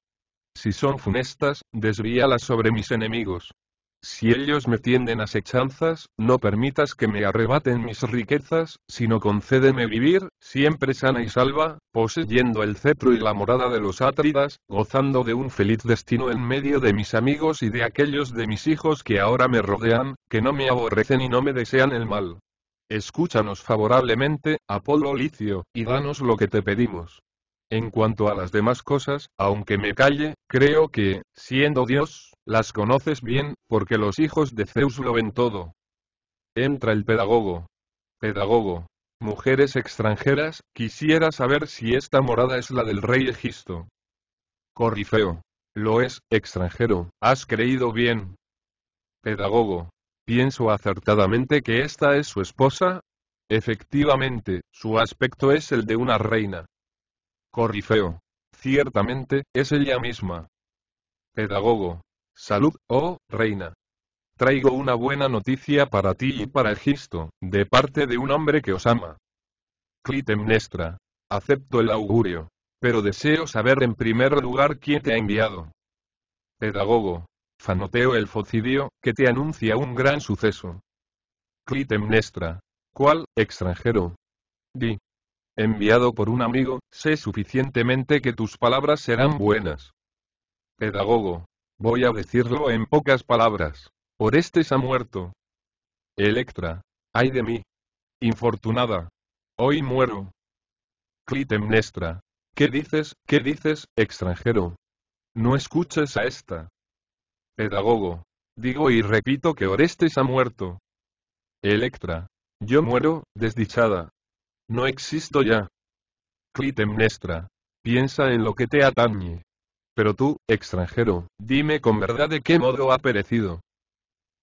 Si son funestas, desvíalas sobre mis enemigos. Si ellos me tienden asechanzas, no permitas que me arrebaten mis riquezas, sino concédeme vivir, siempre sana y salva, poseyendo el cetro y la morada de los atridas, gozando de un feliz destino en medio de mis amigos y de aquellos de mis hijos que ahora me rodean, que no me aborrecen y no me desean el mal. Escúchanos favorablemente, Apolo Licio, y danos lo que te pedimos. En cuanto a las demás cosas, aunque me calle, creo que, siendo Dios, las conoces bien, porque los hijos de Zeus lo ven todo. Entra el pedagogo. Pedagogo. Mujeres extranjeras, quisiera saber si esta morada es la del rey Egisto. Corifeo. Lo es, extranjero, has creído bien. Pedagogo. Pienso acertadamente que esta es su esposa. Efectivamente, su aspecto es el de una reina. Corifeo. Ciertamente, es ella misma. Pedagogo. Salud, oh, reina. Traigo una buena noticia para ti y para Egisto, de parte de un hombre que os ama. Clitemnestra. Acepto el augurio. Pero deseo saber en primer lugar quién te ha enviado. Pedagogo. Fanoteo el focidio, que te anuncia un gran suceso. Clitemnestra. ¿Cuál, extranjero? Di. Enviado por un amigo, sé suficientemente que tus palabras serán buenas. Pedagogo. Voy a decirlo en pocas palabras. Orestes ha muerto. Electra. Ay de mí. Infortunada. Hoy muero. Clitemnestra. ¿Qué dices, qué dices, extranjero? No escuches a esta. Pedagogo. Digo y repito que Orestes ha muerto. Electra. Yo muero, desdichada. No existo ya. Clitemnestra. Piensa en lo que te atañe. Pero tú, extranjero, dime con verdad de qué modo ha perecido.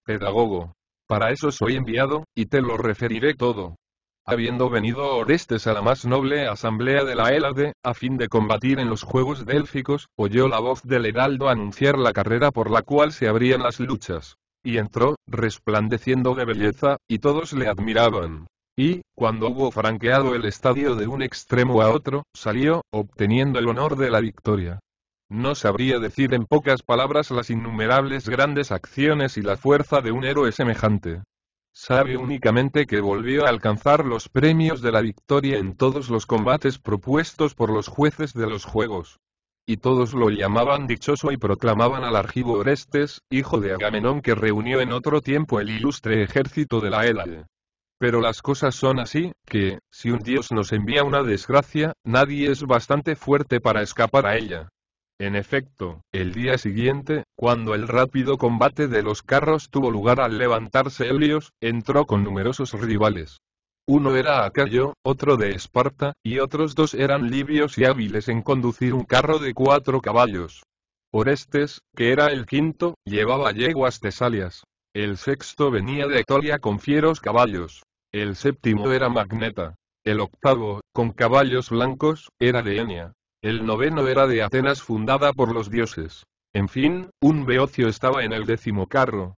Pedagogo. Para eso soy enviado, y te lo referiré todo. Habiendo venido Orestes a la más noble asamblea de la Hélade, a fin de combatir en los Juegos Délficos, oyó la voz del heraldo anunciar la carrera por la cual se abrían las luchas. Y entró, resplandeciendo de belleza, y todos le admiraban. Y, cuando hubo franqueado el estadio de un extremo a otro, salió, obteniendo el honor de la victoria. No sabría decir en pocas palabras las innumerables grandes acciones y la fuerza de un héroe semejante. Sabe únicamente que volvió a alcanzar los premios de la victoria en todos los combates propuestos por los jueces de los Juegos. Y todos lo llamaban dichoso y proclamaban al Argivo Orestes, hijo de Agamenón que reunió en otro tiempo el ilustre ejército de la Hélade. Pero las cosas son así, que, si un dios nos envía una desgracia, nadie es bastante fuerte para escapar a ella. En efecto, el día siguiente, cuando el rápido combate de los carros tuvo lugar al levantarse Helios, entró con numerosos rivales. Uno era Acayo, otro de Esparta, y otros dos eran libios y hábiles en conducir un carro de cuatro caballos. Orestes, que era el quinto, llevaba yeguas tesalias. El sexto venía de Etolia con fieros caballos. El séptimo era Magneta. El octavo, con caballos blancos, era de el noveno era de Atenas fundada por los dioses. En fin, un beocio estaba en el décimo carro.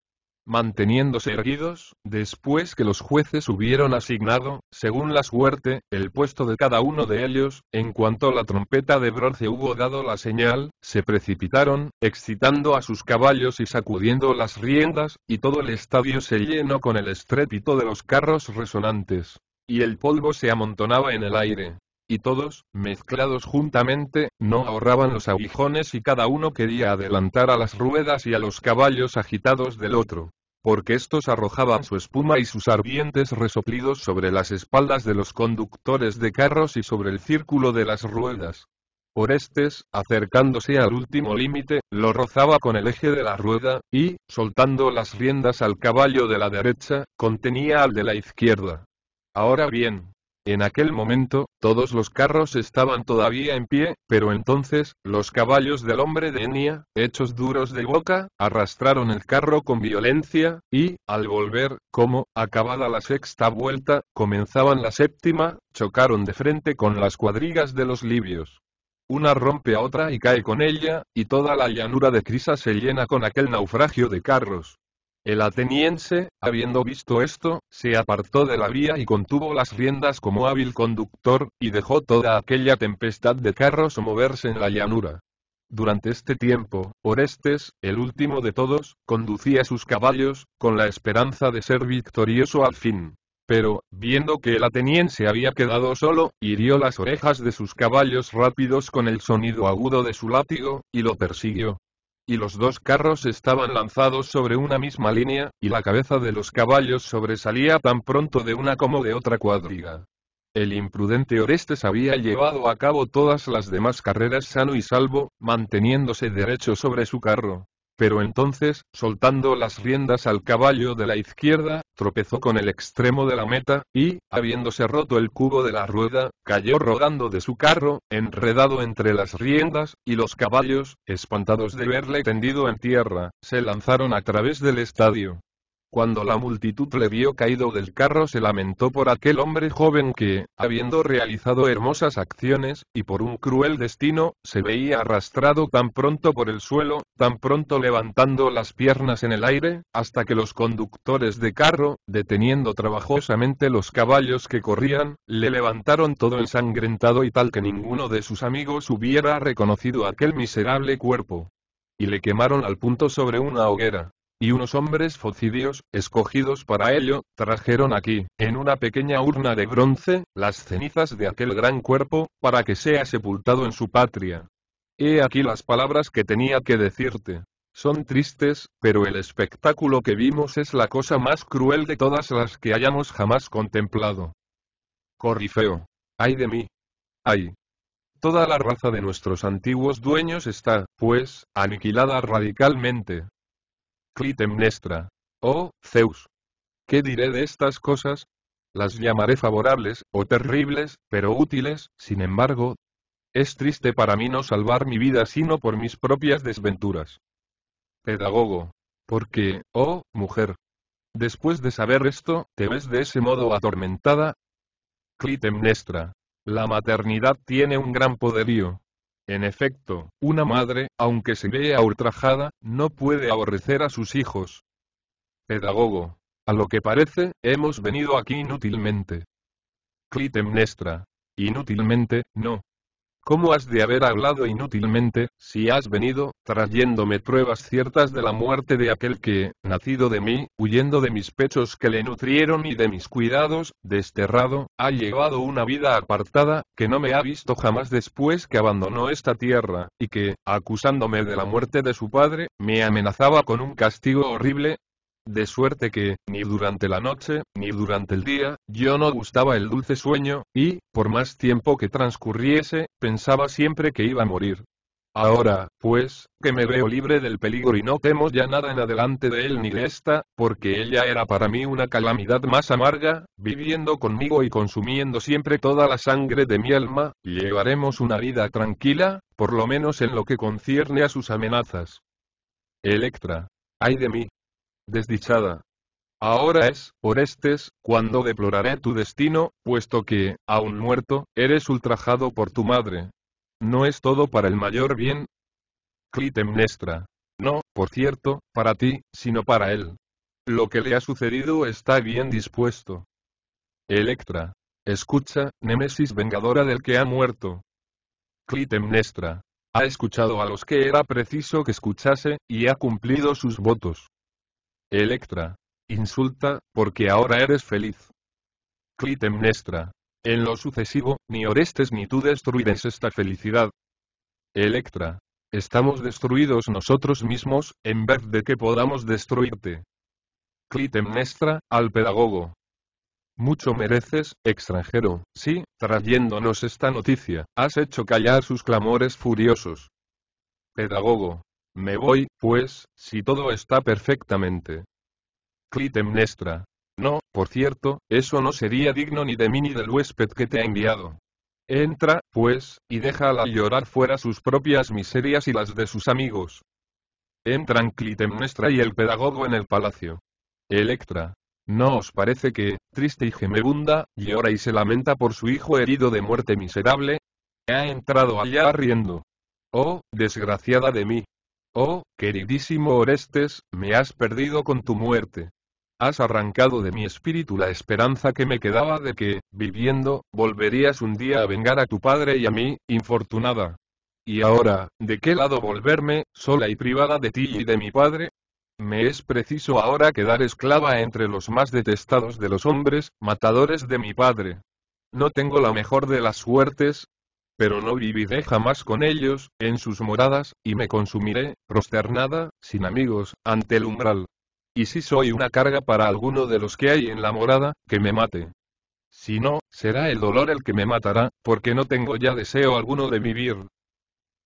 Manteniéndose erguidos, después que los jueces hubieron asignado, según la suerte, el puesto de cada uno de ellos, en cuanto la trompeta de bronce hubo dado la señal, se precipitaron, excitando a sus caballos y sacudiendo las riendas, y todo el estadio se llenó con el estrépito de los carros resonantes. Y el polvo se amontonaba en el aire y todos, mezclados juntamente, no ahorraban los aguijones y cada uno quería adelantar a las ruedas y a los caballos agitados del otro porque estos arrojaban su espuma y sus ardientes resoplidos sobre las espaldas de los conductores de carros y sobre el círculo de las ruedas. Orestes, acercándose al último límite, lo rozaba con el eje de la rueda, y, soltando las riendas al caballo de la derecha, contenía al de la izquierda. Ahora bien, en aquel momento, todos los carros estaban todavía en pie, pero entonces, los caballos del hombre de Enia, hechos duros de boca, arrastraron el carro con violencia, y, al volver, como, acabada la sexta vuelta, comenzaban la séptima, chocaron de frente con las cuadrigas de los libios. Una rompe a otra y cae con ella, y toda la llanura de Crisa se llena con aquel naufragio de carros. El ateniense, habiendo visto esto, se apartó de la vía y contuvo las riendas como hábil conductor, y dejó toda aquella tempestad de carros moverse en la llanura. Durante este tiempo, Orestes, el último de todos, conducía sus caballos, con la esperanza de ser victorioso al fin. Pero, viendo que el ateniense había quedado solo, hirió las orejas de sus caballos rápidos con el sonido agudo de su látigo, y lo persiguió y los dos carros estaban lanzados sobre una misma línea, y la cabeza de los caballos sobresalía tan pronto de una como de otra cuadriga. El imprudente Orestes había llevado a cabo todas las demás carreras sano y salvo, manteniéndose derecho sobre su carro, pero entonces, soltando las riendas al caballo de la izquierda, tropezó con el extremo de la meta, y, habiéndose roto el cubo de la rueda, cayó rodando de su carro, enredado entre las riendas, y los caballos, espantados de verle tendido en tierra, se lanzaron a través del estadio. Cuando la multitud le vio caído del carro se lamentó por aquel hombre joven que, habiendo realizado hermosas acciones, y por un cruel destino, se veía arrastrado tan pronto por el suelo, tan pronto levantando las piernas en el aire, hasta que los conductores de carro, deteniendo trabajosamente los caballos que corrían, le levantaron todo ensangrentado y tal que ninguno de sus amigos hubiera reconocido aquel miserable cuerpo. Y le quemaron al punto sobre una hoguera y unos hombres focidios, escogidos para ello, trajeron aquí, en una pequeña urna de bronce, las cenizas de aquel gran cuerpo, para que sea sepultado en su patria. He aquí las palabras que tenía que decirte. Son tristes, pero el espectáculo que vimos es la cosa más cruel de todas las que hayamos jamás contemplado. Corifeo. ¡Ay de mí! ¡Ay! Toda la raza de nuestros antiguos dueños está, pues, aniquilada radicalmente, Clitemnestra. Oh, Zeus. ¿Qué diré de estas cosas? Las llamaré favorables, o terribles, pero útiles, sin embargo. Es triste para mí no salvar mi vida sino por mis propias desventuras. Pedagogo. Porque, oh, mujer. Después de saber esto, ¿te ves de ese modo atormentada? Clitemnestra. La maternidad tiene un gran poderío. En efecto, una madre, aunque se vea ultrajada, no puede aborrecer a sus hijos. Pedagogo. A lo que parece, hemos venido aquí inútilmente. Clitemnestra. Inútilmente, no. ¿Cómo has de haber hablado inútilmente, si has venido, trayéndome pruebas ciertas de la muerte de aquel que, nacido de mí, huyendo de mis pechos que le nutrieron y de mis cuidados, desterrado, ha llevado una vida apartada, que no me ha visto jamás después que abandonó esta tierra, y que, acusándome de la muerte de su padre, me amenazaba con un castigo horrible, de suerte que, ni durante la noche, ni durante el día, yo no gustaba el dulce sueño, y, por más tiempo que transcurriese, pensaba siempre que iba a morir. Ahora, pues, que me veo libre del peligro y no temo ya nada en adelante de él ni de esta, porque ella era para mí una calamidad más amarga, viviendo conmigo y consumiendo siempre toda la sangre de mi alma, llevaremos una vida tranquila, por lo menos en lo que concierne a sus amenazas. Electra. Ay de mí, desdichada. Ahora es, Orestes, cuando deploraré tu destino, puesto que, aún muerto, eres ultrajado por tu madre. ¿No es todo para el mayor bien? Clitemnestra. No, por cierto, para ti, sino para él. Lo que le ha sucedido está bien dispuesto. Electra. Escucha, Némesis vengadora del que ha muerto. Clitemnestra. Ha escuchado a los que era preciso que escuchase, y ha cumplido sus votos. Electra. Insulta, porque ahora eres feliz. Clitemnestra. En lo sucesivo, ni Orestes ni tú destruirás esta felicidad. Electra. Estamos destruidos nosotros mismos, en vez de que podamos destruirte. Clitemnestra, al pedagogo. Mucho mereces, extranjero, sí, trayéndonos esta noticia, has hecho callar sus clamores furiosos. Pedagogo. Me voy, pues, si todo está perfectamente. Clitemnestra. No, por cierto, eso no sería digno ni de mí ni del huésped que te ha enviado. Entra, pues, y déjala llorar fuera sus propias miserias y las de sus amigos. Entran Clitemnestra y el pedagogo en el palacio. Electra. ¿No os parece que, triste y gemebunda, llora y se lamenta por su hijo herido de muerte miserable? Ha entrado allá riendo. Oh, desgraciada de mí, Oh, queridísimo Orestes, me has perdido con tu muerte. Has arrancado de mi espíritu la esperanza que me quedaba de que, viviendo, volverías un día a vengar a tu padre y a mí, infortunada. Y ahora, ¿de qué lado volverme, sola y privada de ti y de mi padre? Me es preciso ahora quedar esclava entre los más detestados de los hombres, matadores de mi padre. No tengo la mejor de las suertes, pero no viviré jamás con ellos, en sus moradas, y me consumiré, prosternada, sin amigos, ante el umbral. Y si soy una carga para alguno de los que hay en la morada, que me mate. Si no, será el dolor el que me matará, porque no tengo ya deseo alguno de vivir.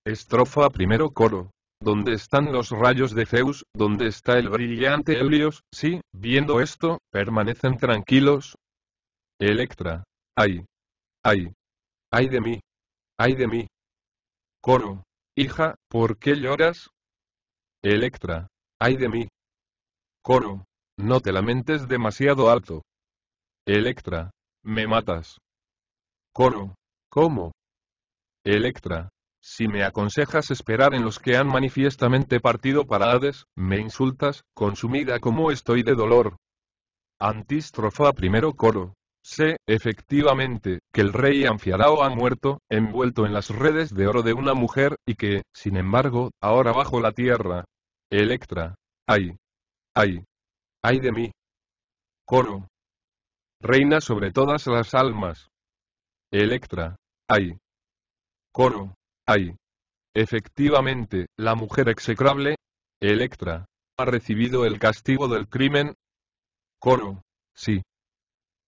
Estrofa primero coro. ¿Dónde están los rayos de Zeus? ¿Dónde está el brillante Helios? si, viendo esto, permanecen tranquilos. Electra. Ay. Ay. Ay de mí ay de mí. Coro. Hija, ¿por qué lloras? Electra. Ay de mí. Coro. No te lamentes demasiado alto. Electra. Me matas. Coro. ¿Cómo? Electra. Si me aconsejas esperar en los que han manifiestamente partido para Hades, me insultas, consumida como estoy de dolor. Antístrofa primero coro. Sé, efectivamente, que el rey Anfiarao ha muerto, envuelto en las redes de oro de una mujer, y que, sin embargo, ahora bajo la tierra. Electra. Ay. Ay. Ay de mí. Coro. Reina sobre todas las almas. Electra. Ay. Coro. Ay. Efectivamente, la mujer execrable, Electra, ha recibido el castigo del crimen. Coro. Sí.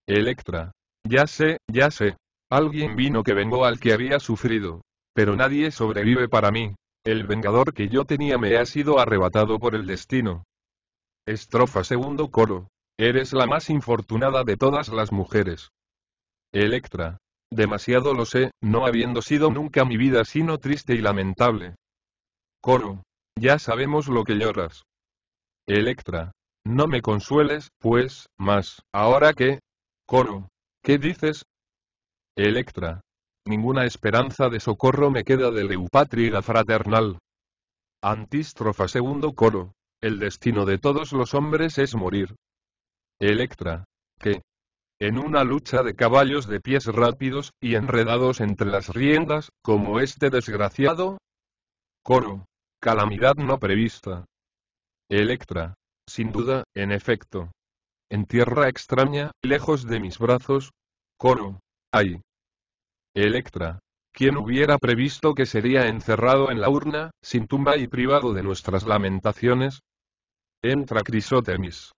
Electra. Ya sé, ya sé. Alguien vino que vengó al que había sufrido. Pero nadie sobrevive para mí. El vengador que yo tenía me ha sido arrebatado por el destino. Estrofa segundo coro. Eres la más infortunada de todas las mujeres. Electra. Demasiado lo sé, no habiendo sido nunca mi vida sino triste y lamentable. Coro. Ya sabemos lo que lloras. Electra. No me consueles, pues, más, ahora que, Coro. ¿Qué dices? Electra. Ninguna esperanza de socorro me queda de Leupátrida fraternal. Antístrofa segundo coro. El destino de todos los hombres es morir. Electra. ¿Qué? En una lucha de caballos de pies rápidos, y enredados entre las riendas, como este desgraciado? Coro. Calamidad no prevista. Electra. Sin duda, en efecto, en tierra extraña, lejos de mis brazos. Coro. Ay. Electra. ¿Quién hubiera previsto que sería encerrado en la urna, sin tumba y privado de nuestras lamentaciones? Entra Crisótemis.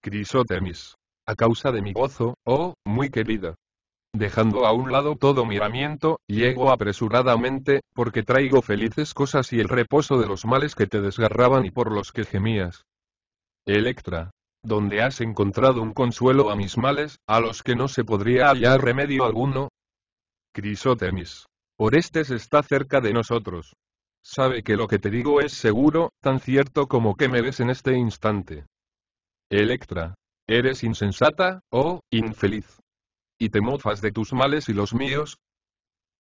Crisótemis. A causa de mi gozo, oh, muy querida. Dejando a un lado todo miramiento, llego apresuradamente, porque traigo felices cosas y el reposo de los males que te desgarraban y por los que gemías. Electra, ¿Dónde has encontrado un consuelo a mis males, a los que no se podría hallar remedio alguno. Crisótemis. Orestes está cerca de nosotros. Sabe que lo que te digo es seguro, tan cierto como que me ves en este instante. Electra. Eres insensata, oh, infeliz. ¿Y te mofas de tus males y los míos?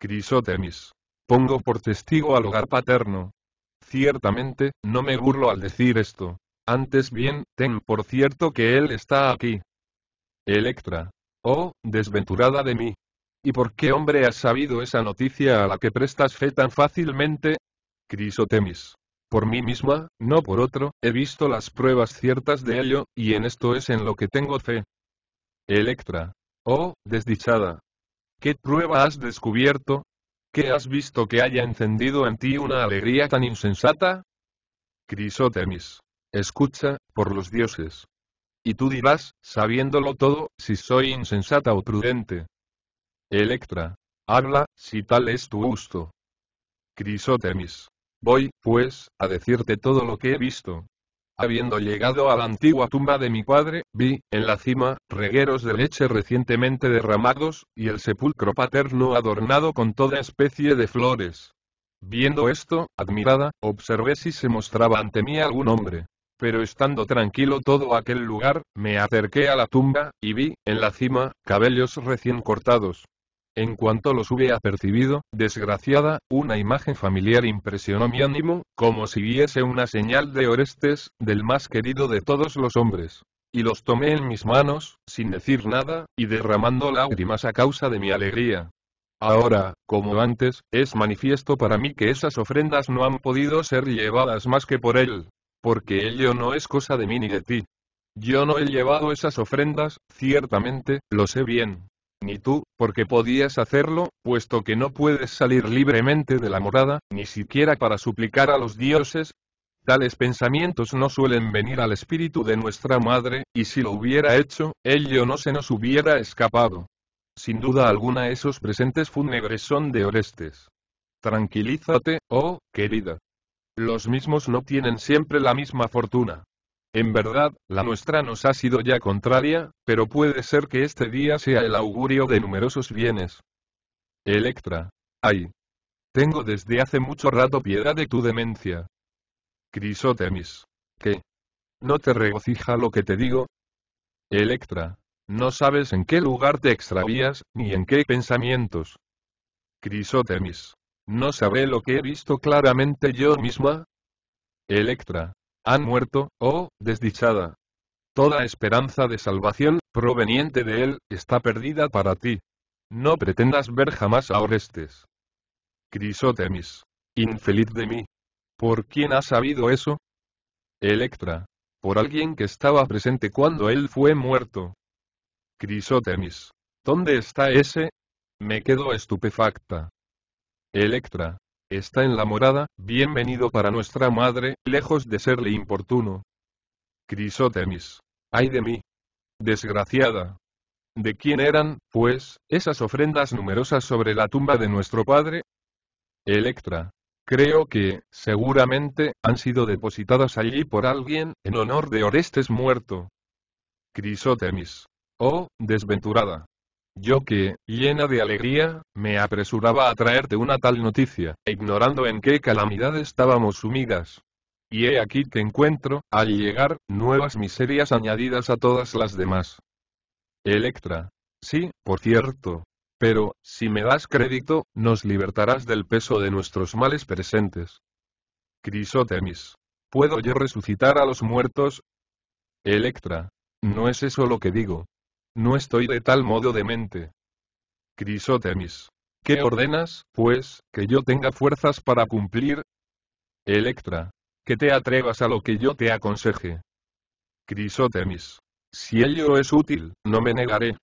Crisótemis. Pongo por testigo al hogar paterno. Ciertamente, no me burlo al decir esto. Antes bien, ten por cierto que él está aquí. Electra. Oh, desventurada de mí. ¿Y por qué hombre has sabido esa noticia a la que prestas fe tan fácilmente? Crisotemis. Por mí misma, no por otro, he visto las pruebas ciertas de ello, y en esto es en lo que tengo fe. Electra. Oh, desdichada. ¿Qué prueba has descubierto? ¿Qué has visto que haya encendido en ti una alegría tan insensata? Crisotemis. Escucha, por los dioses. Y tú dirás, sabiéndolo todo, si soy insensata o prudente. Electra. Habla, si tal es tu gusto. Crisótemis. Voy, pues, a decirte todo lo que he visto. Habiendo llegado a la antigua tumba de mi padre, vi, en la cima, regueros de leche recientemente derramados, y el sepulcro paterno adornado con toda especie de flores. Viendo esto, admirada, observé si se mostraba ante mí algún hombre pero estando tranquilo todo aquel lugar, me acerqué a la tumba, y vi, en la cima, cabellos recién cortados. En cuanto los hube apercibido, desgraciada, una imagen familiar impresionó mi ánimo, como si viese una señal de Orestes, del más querido de todos los hombres. Y los tomé en mis manos, sin decir nada, y derramando lágrimas a causa de mi alegría. Ahora, como antes, es manifiesto para mí que esas ofrendas no han podido ser llevadas más que por él, porque ello no es cosa de mí ni de ti. Yo no he llevado esas ofrendas, ciertamente, lo sé bien. Ni tú, porque podías hacerlo, puesto que no puedes salir libremente de la morada, ni siquiera para suplicar a los dioses. Tales pensamientos no suelen venir al espíritu de nuestra madre, y si lo hubiera hecho, ello no se nos hubiera escapado. Sin duda alguna esos presentes fúnebres son de Orestes. Tranquilízate, oh, querida. Los mismos no tienen siempre la misma fortuna. En verdad, la nuestra nos ha sido ya contraria, pero puede ser que este día sea el augurio de numerosos bienes. Electra. Ay. Tengo desde hace mucho rato piedad de tu demencia. Crisótemis. ¿Qué? ¿No te regocija lo que te digo? Electra. No sabes en qué lugar te extravías, ni en qué pensamientos. Crisótemis. ¿No sabré lo que he visto claramente yo misma? Electra. Han muerto, oh, desdichada. Toda esperanza de salvación, proveniente de él, está perdida para ti. No pretendas ver jamás a Orestes. Crisótemis. Infeliz de mí. ¿Por quién has sabido eso? Electra. Por alguien que estaba presente cuando él fue muerto. Crisótemis. ¿Dónde está ese? Me quedo estupefacta. Electra. Está en la morada, bienvenido para nuestra madre, lejos de serle importuno. Crisótemis. ¡Ay de mí! Desgraciada. ¿De quién eran, pues, esas ofrendas numerosas sobre la tumba de nuestro padre? Electra. Creo que, seguramente, han sido depositadas allí por alguien, en honor de Orestes muerto. Crisótemis. Oh, desventurada. Yo que, llena de alegría, me apresuraba a traerte una tal noticia, ignorando en qué calamidad estábamos sumidas. Y he aquí que encuentro, al llegar, nuevas miserias añadidas a todas las demás. Electra. Sí, por cierto. Pero, si me das crédito, nos libertarás del peso de nuestros males presentes. Crisótemis. ¿Puedo yo resucitar a los muertos? Electra. No es eso lo que digo. No estoy de tal modo demente. Crisótemis. ¿Qué ordenas, pues, que yo tenga fuerzas para cumplir? Electra. Que te atrevas a lo que yo te aconseje. Crisótemis. Si ello es útil, no me negaré.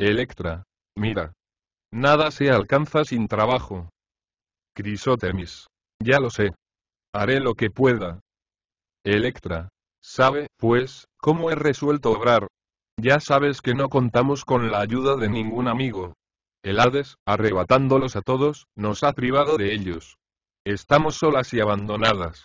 Electra. Mira. Nada se alcanza sin trabajo. Crisótemis. Ya lo sé. Haré lo que pueda. Electra. Sabe, pues, cómo he resuelto obrar, ya sabes que no contamos con la ayuda de ningún amigo. El Hades, arrebatándolos a todos, nos ha privado de ellos. Estamos solas y abandonadas.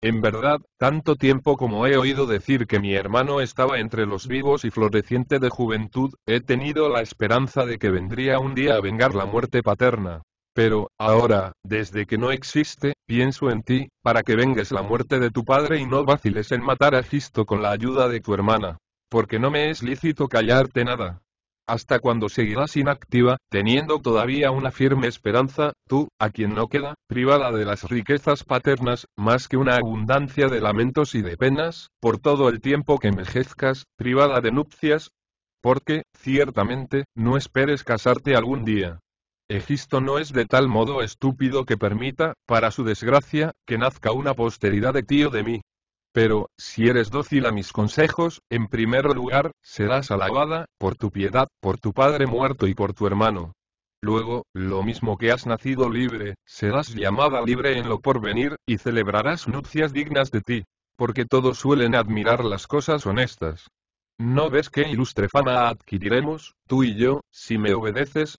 En verdad, tanto tiempo como he oído decir que mi hermano estaba entre los vivos y floreciente de juventud, he tenido la esperanza de que vendría un día a vengar la muerte paterna. Pero, ahora, desde que no existe, pienso en ti, para que vengues la muerte de tu padre y no vaciles en matar a Gisto con la ayuda de tu hermana porque no me es lícito callarte nada. ¿Hasta cuando seguirás inactiva, teniendo todavía una firme esperanza, tú, a quien no queda, privada de las riquezas paternas, más que una abundancia de lamentos y de penas, por todo el tiempo que envejezcas, privada de nupcias? Porque, ciertamente, no esperes casarte algún día. Egisto no es de tal modo estúpido que permita, para su desgracia, que nazca una posteridad de tío de mí, pero, si eres dócil a mis consejos, en primer lugar, serás alabada, por tu piedad, por tu padre muerto y por tu hermano. Luego, lo mismo que has nacido libre, serás llamada libre en lo porvenir, y celebrarás nupcias dignas de ti. Porque todos suelen admirar las cosas honestas. ¿No ves qué ilustre fama adquiriremos, tú y yo, si me obedeces?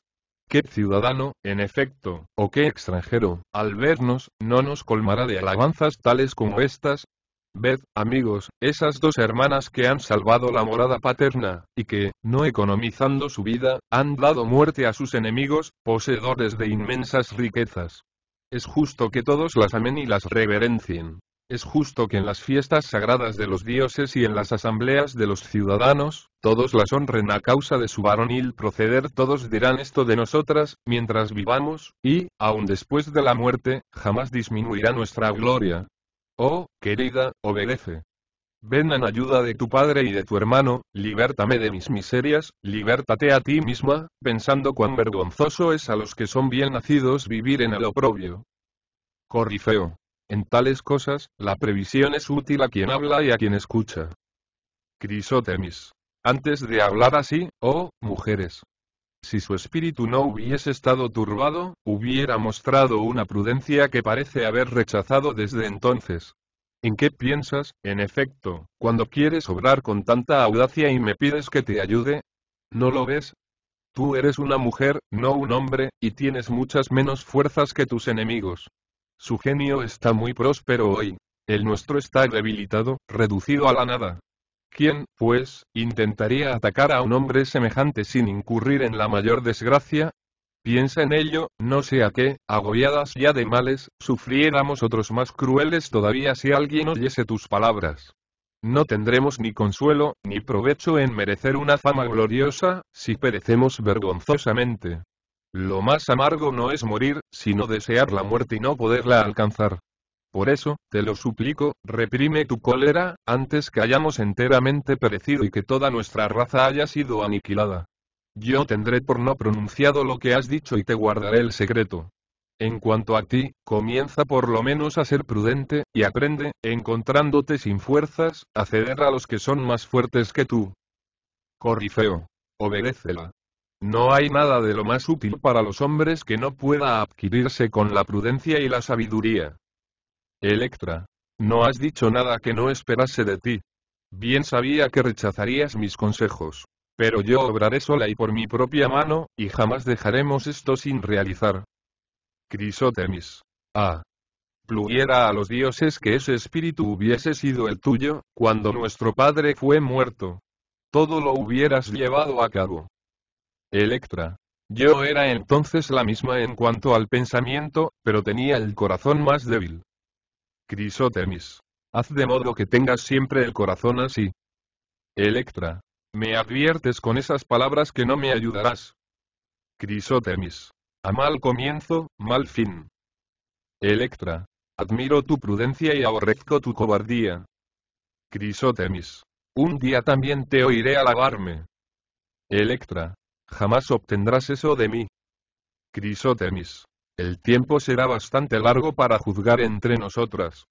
¿Qué ciudadano, en efecto, o qué extranjero, al vernos, no nos colmará de alabanzas tales como estas? Ved, amigos, esas dos hermanas que han salvado la morada paterna, y que, no economizando su vida, han dado muerte a sus enemigos, poseedores de inmensas riquezas. Es justo que todos las amen y las reverencien. Es justo que en las fiestas sagradas de los dioses y en las asambleas de los ciudadanos, todos las honren a causa de su varonil proceder, todos dirán esto de nosotras, mientras vivamos, y, aun después de la muerte, jamás disminuirá nuestra gloria, Oh, querida, obedece. Ven en ayuda de tu padre y de tu hermano, libértame de mis miserias, libértate a ti misma, pensando cuán vergonzoso es a los que son bien nacidos vivir en el oprobio. Corifeo. En tales cosas, la previsión es útil a quien habla y a quien escucha. Crisótemis. Antes de hablar así, oh, mujeres, si su espíritu no hubiese estado turbado, hubiera mostrado una prudencia que parece haber rechazado desde entonces. ¿En qué piensas, en efecto, cuando quieres obrar con tanta audacia y me pides que te ayude? ¿No lo ves? Tú eres una mujer, no un hombre, y tienes muchas menos fuerzas que tus enemigos. Su genio está muy próspero hoy. El nuestro está debilitado, reducido a la nada. ¿Quién, pues, intentaría atacar a un hombre semejante sin incurrir en la mayor desgracia? Piensa en ello, no sea que, agobiadas ya de males, sufriéramos otros más crueles todavía si alguien oyese tus palabras. No tendremos ni consuelo, ni provecho en merecer una fama gloriosa, si perecemos vergonzosamente. Lo más amargo no es morir, sino desear la muerte y no poderla alcanzar. Por eso, te lo suplico, reprime tu cólera, antes que hayamos enteramente perecido y que toda nuestra raza haya sido aniquilada. Yo tendré por no pronunciado lo que has dicho y te guardaré el secreto. En cuanto a ti, comienza por lo menos a ser prudente, y aprende, encontrándote sin fuerzas, a ceder a los que son más fuertes que tú. Corifeo. Obedécela. No hay nada de lo más útil para los hombres que no pueda adquirirse con la prudencia y la sabiduría. Electra. No has dicho nada que no esperase de ti. Bien sabía que rechazarías mis consejos. Pero yo obraré sola y por mi propia mano, y jamás dejaremos esto sin realizar. Crisótemis. Ah. Pluguiera a los dioses que ese espíritu hubiese sido el tuyo, cuando nuestro padre fue muerto. Todo lo hubieras llevado a cabo. Electra. Yo era entonces la misma en cuanto al pensamiento, pero tenía el corazón más débil. Crisótemis. Haz de modo que tengas siempre el corazón así. Electra. Me adviertes con esas palabras que no me ayudarás. Crisótemis. A mal comienzo, mal fin. Electra. Admiro tu prudencia y aborrezco tu cobardía. Crisótemis. Un día también te oiré alabarme. Electra. Jamás obtendrás eso de mí. Crisótemis. El tiempo será bastante largo para juzgar entre nosotras.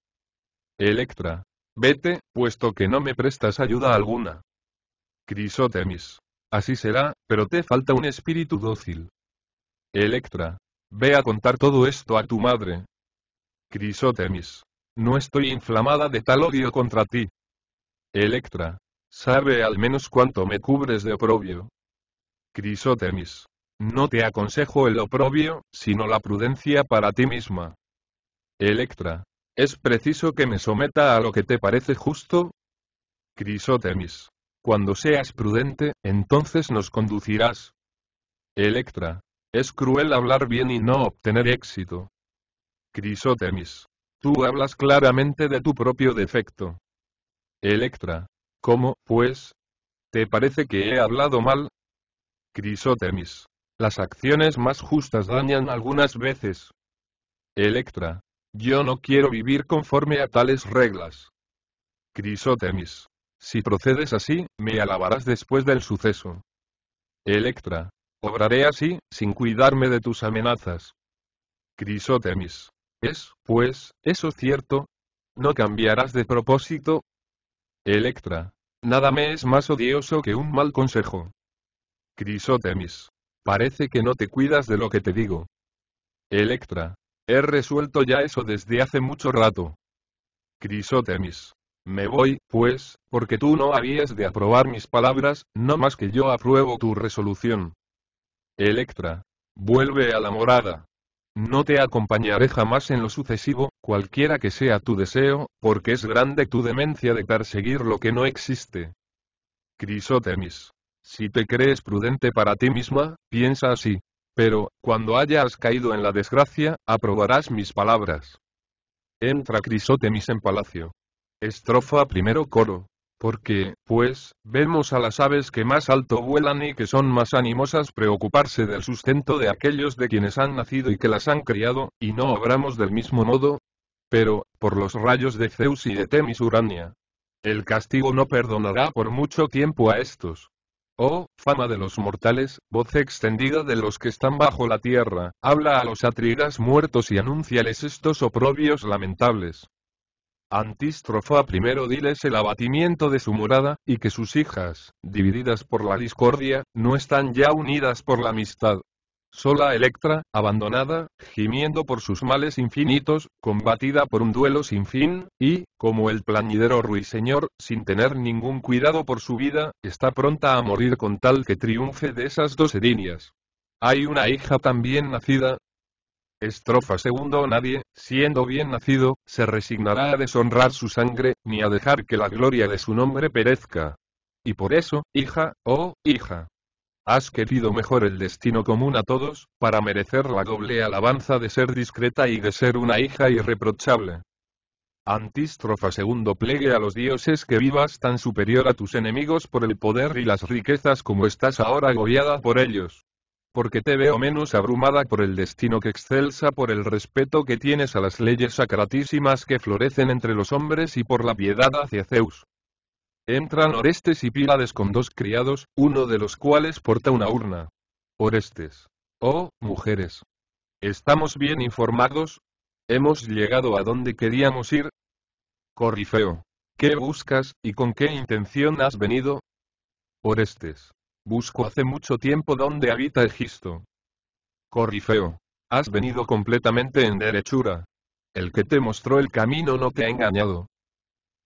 Electra. Vete, puesto que no me prestas ayuda alguna. Crisótemis. Así será, pero te falta un espíritu dócil. Electra. Ve a contar todo esto a tu madre. Crisótemis. No estoy inflamada de tal odio contra ti. Electra. Sabe al menos cuánto me cubres de oprobio. Crisótemis. No te aconsejo el oprobio, sino la prudencia para ti misma. Electra. ¿Es preciso que me someta a lo que te parece justo? Crisótemis. Cuando seas prudente, entonces nos conducirás. Electra. Es cruel hablar bien y no obtener éxito. Crisótemis. Tú hablas claramente de tu propio defecto. Electra. ¿Cómo, pues? ¿Te parece que he hablado mal? Crisótemis. Las acciones más justas dañan algunas veces. Electra. Yo no quiero vivir conforme a tales reglas. Crisótemis. Si procedes así, me alabarás después del suceso. Electra. Obraré así, sin cuidarme de tus amenazas. Crisótemis. ¿Es, pues, eso cierto? ¿No cambiarás de propósito? Electra. Nada me es más odioso que un mal consejo. Crisótemis. Parece que no te cuidas de lo que te digo. Electra. He resuelto ya eso desde hace mucho rato. Crisótemis. Me voy, pues, porque tú no habías de aprobar mis palabras, no más que yo apruebo tu resolución. Electra. Vuelve a la morada. No te acompañaré jamás en lo sucesivo, cualquiera que sea tu deseo, porque es grande tu demencia de perseguir lo que no existe. Crisótemis. Si te crees prudente para ti misma, piensa así. Pero, cuando hayas caído en la desgracia, aprobarás mis palabras. Entra Crisótemis en palacio. Estrofa primero coro. Porque, pues, vemos a las aves que más alto vuelan y que son más animosas preocuparse del sustento de aquellos de quienes han nacido y que las han criado, y no obramos del mismo modo. Pero, por los rayos de Zeus y de Temis Urania. El castigo no perdonará por mucho tiempo a estos. Oh, fama de los mortales, voz extendida de los que están bajo la tierra, habla a los atridas muertos y anúnciales estos oprobios lamentables. Antístrofa primero diles el abatimiento de su morada, y que sus hijas, divididas por la discordia, no están ya unidas por la amistad, sola Electra, abandonada, gimiendo por sus males infinitos, combatida por un duelo sin fin, y, como el plañidero ruiseñor, sin tener ningún cuidado por su vida, está pronta a morir con tal que triunfe de esas dos erinias. Hay una hija también nacida. Estrofa segundo Nadie, siendo bien nacido, se resignará a deshonrar su sangre, ni a dejar que la gloria de su nombre perezca. Y por eso, hija, oh, hija, Has querido mejor el destino común a todos, para merecer la doble alabanza de ser discreta y de ser una hija irreprochable. Antístrofa segundo plegue a los dioses que vivas tan superior a tus enemigos por el poder y las riquezas como estás ahora agobiada por ellos. Porque te veo menos abrumada por el destino que excelsa por el respeto que tienes a las leyes sacratísimas que florecen entre los hombres y por la piedad hacia Zeus. Entran Orestes y Pílades con dos criados, uno de los cuales porta una urna. Orestes. Oh, mujeres. ¿Estamos bien informados? ¿Hemos llegado a donde queríamos ir? Corifeo. ¿Qué buscas, y con qué intención has venido? Orestes. Busco hace mucho tiempo dónde habita Egisto. Corifeo. Has venido completamente en derechura. El que te mostró el camino no te ha engañado.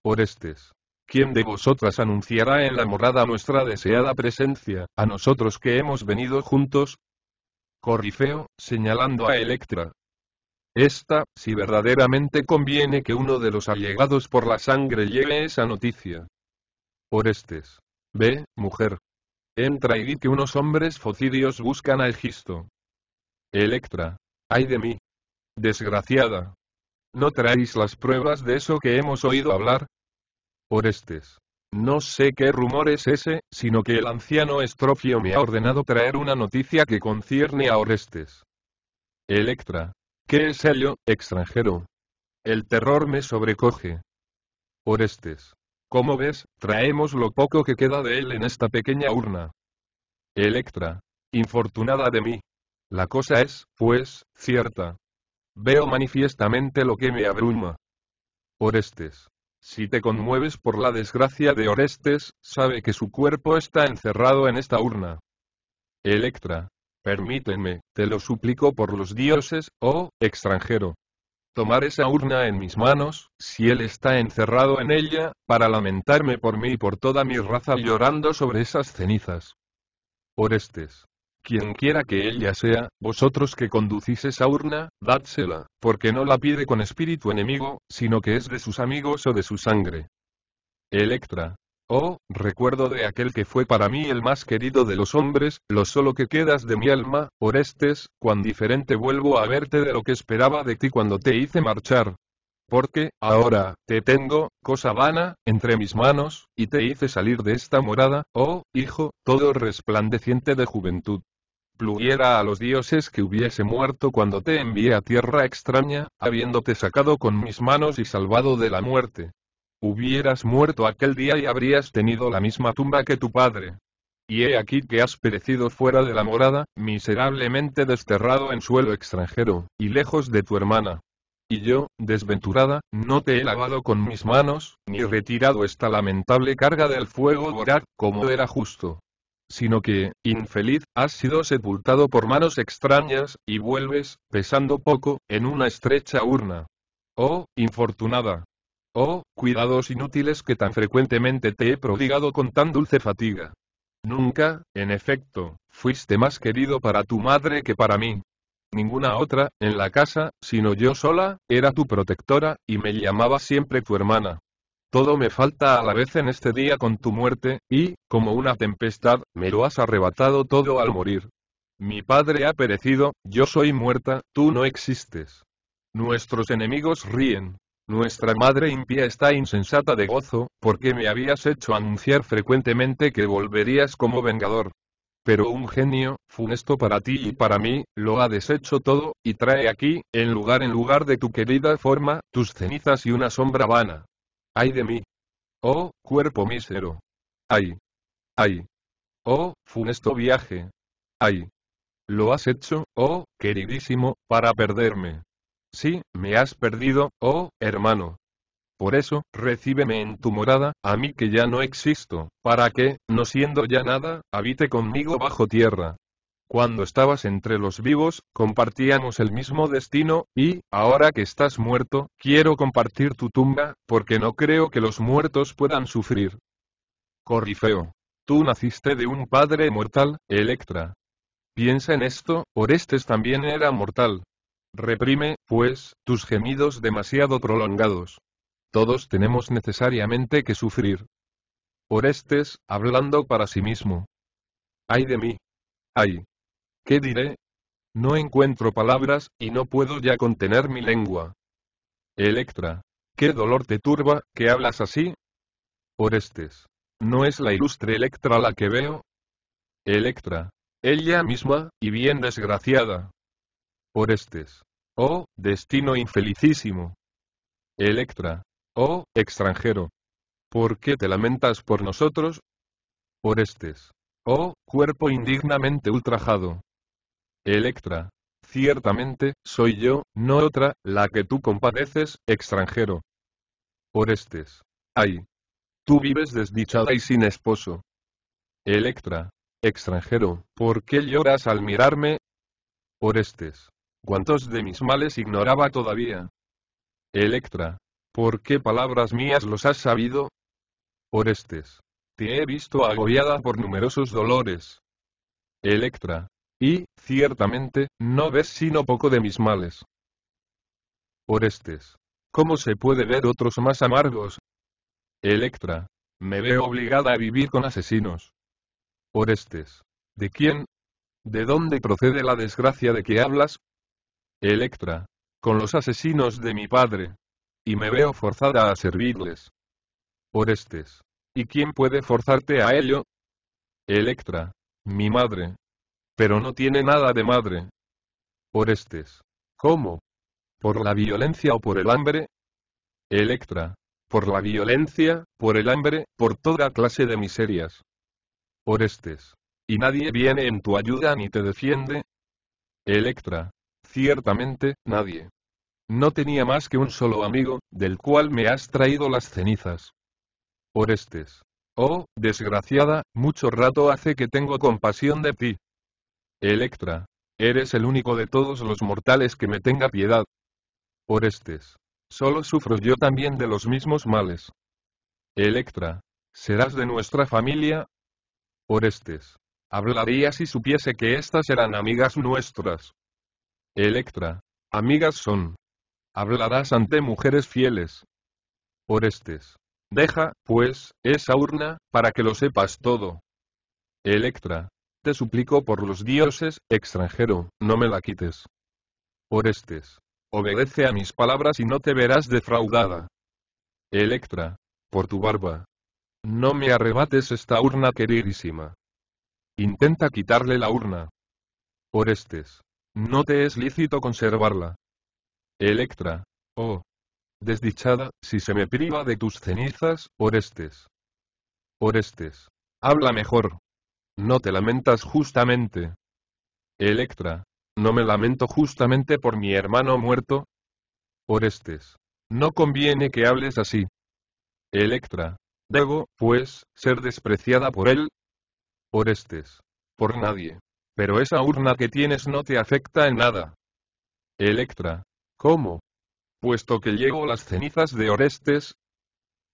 Orestes. ¿Quién de vosotras anunciará en la morada nuestra deseada presencia, a nosotros que hemos venido juntos? Corifeo, señalando a Electra. Esta, si verdaderamente conviene que uno de los allegados por la sangre lleve esa noticia. Orestes. Ve, mujer. Entra y di que unos hombres focidios buscan a Egisto. Electra. Ay de mí. Desgraciada. ¿No traéis las pruebas de eso que hemos oído hablar? Orestes. No sé qué rumor es ese, sino que el anciano Estrofio me ha ordenado traer una noticia que concierne a Orestes. Electra. ¿Qué es ello, extranjero? El terror me sobrecoge. Orestes. Como ves, traemos lo poco que queda de él en esta pequeña urna. Electra. Infortunada de mí. La cosa es, pues, cierta. Veo manifiestamente lo que me abruma. Orestes. Si te conmueves por la desgracia de Orestes, sabe que su cuerpo está encerrado en esta urna. Electra. Permíteme, te lo suplico por los dioses, oh, extranjero. Tomar esa urna en mis manos, si él está encerrado en ella, para lamentarme por mí y por toda mi raza llorando sobre esas cenizas. Orestes quien quiera que ella sea, vosotros que conducís esa urna, dádsela, porque no la pide con espíritu enemigo, sino que es de sus amigos o de su sangre. Electra. Oh, recuerdo de aquel que fue para mí el más querido de los hombres, lo solo que quedas de mi alma, Orestes, cuán diferente vuelvo a verte de lo que esperaba de ti cuando te hice marchar. Porque, ahora, te tengo, cosa vana, entre mis manos, y te hice salir de esta morada, oh, hijo, todo resplandeciente de juventud pluguiera a los dioses que hubiese muerto cuando te envié a tierra extraña, habiéndote sacado con mis manos y salvado de la muerte. Hubieras muerto aquel día y habrías tenido la misma tumba que tu padre. Y he aquí que has perecido fuera de la morada, miserablemente desterrado en suelo extranjero, y lejos de tu hermana. Y yo, desventurada, no te he lavado con mis manos, ni retirado esta lamentable carga del fuego voraz, como era justo sino que, infeliz, has sido sepultado por manos extrañas, y vuelves, pesando poco, en una estrecha urna. Oh, infortunada. Oh, cuidados inútiles que tan frecuentemente te he prodigado con tan dulce fatiga. Nunca, en efecto, fuiste más querido para tu madre que para mí. Ninguna otra, en la casa, sino yo sola, era tu protectora, y me llamaba siempre tu hermana. Todo me falta a la vez en este día con tu muerte, y, como una tempestad, me lo has arrebatado todo al morir. Mi padre ha perecido, yo soy muerta, tú no existes. Nuestros enemigos ríen. Nuestra madre impía está insensata de gozo, porque me habías hecho anunciar frecuentemente que volverías como vengador. Pero un genio, funesto para ti y para mí, lo ha deshecho todo, y trae aquí, en lugar en lugar de tu querida forma, tus cenizas y una sombra vana. ¡Ay de mí! ¡Oh, cuerpo mísero! ¡Ay! ¡Ay! ¡Oh, funesto viaje! ¡Ay! Lo has hecho, oh, queridísimo, para perderme. Sí, me has perdido, oh, hermano. Por eso, recíbeme en tu morada, a mí que ya no existo, para que, no siendo ya nada, habite conmigo bajo tierra. Cuando estabas entre los vivos, compartíamos el mismo destino, y, ahora que estás muerto, quiero compartir tu tumba, porque no creo que los muertos puedan sufrir. Corifeo. Tú naciste de un padre mortal, Electra. Piensa en esto, Orestes también era mortal. Reprime, pues, tus gemidos demasiado prolongados. Todos tenemos necesariamente que sufrir. Orestes, hablando para sí mismo. Ay de mí. Ay. ¿Qué diré? No encuentro palabras, y no puedo ya contener mi lengua. Electra. ¿Qué dolor te turba, que hablas así? Orestes. ¿No es la ilustre Electra la que veo? Electra. Ella misma, y bien desgraciada. Orestes. Oh, destino infelicísimo. Electra. Oh, extranjero. ¿Por qué te lamentas por nosotros? Orestes. Oh, cuerpo indignamente ultrajado. Electra. Ciertamente, soy yo, no otra, la que tú compadeces, extranjero. Orestes. Ay. Tú vives desdichada y sin esposo. Electra. Extranjero, ¿por qué lloras al mirarme? Orestes. ¿Cuántos de mis males ignoraba todavía? Electra. ¿Por qué palabras mías los has sabido? Orestes. Te he visto agobiada por numerosos dolores. Electra. Y, ciertamente, no ves sino poco de mis males. Orestes. ¿Cómo se puede ver otros más amargos? Electra. Me veo obligada a vivir con asesinos. Orestes. ¿De quién? ¿De dónde procede la desgracia de que hablas? Electra. Con los asesinos de mi padre. Y me veo forzada a servirles. Orestes. ¿Y quién puede forzarte a ello? Electra. Mi madre, pero no tiene nada de madre. Orestes. ¿Cómo? ¿Por la violencia o por el hambre? Electra. Por la violencia, por el hambre, por toda clase de miserias. Orestes. ¿Y nadie viene en tu ayuda ni te defiende? Electra. Ciertamente, nadie. No tenía más que un solo amigo, del cual me has traído las cenizas. Orestes. Oh, desgraciada, mucho rato hace que tengo compasión de ti. Electra, eres el único de todos los mortales que me tenga piedad. Orestes, solo sufro yo también de los mismos males. Electra, serás de nuestra familia. Orestes, hablaría si supiese que estas eran amigas nuestras. Electra, amigas son. Hablarás ante mujeres fieles. Orestes, deja, pues, esa urna, para que lo sepas todo. Electra, te suplico por los dioses, extranjero, no me la quites. Orestes. Obedece a mis palabras y no te verás defraudada. Electra. Por tu barba. No me arrebates esta urna queridísima. Intenta quitarle la urna. Orestes. No te es lícito conservarla. Electra. Oh. Desdichada, si se me priva de tus cenizas, Orestes. Orestes. Habla mejor, no te lamentas justamente. Electra. No me lamento justamente por mi hermano muerto. Orestes. No conviene que hables así. Electra. Debo, pues, ser despreciada por él. Orestes. Por nadie. Pero esa urna que tienes no te afecta en nada. Electra. ¿Cómo? Puesto que llevo las cenizas de Orestes.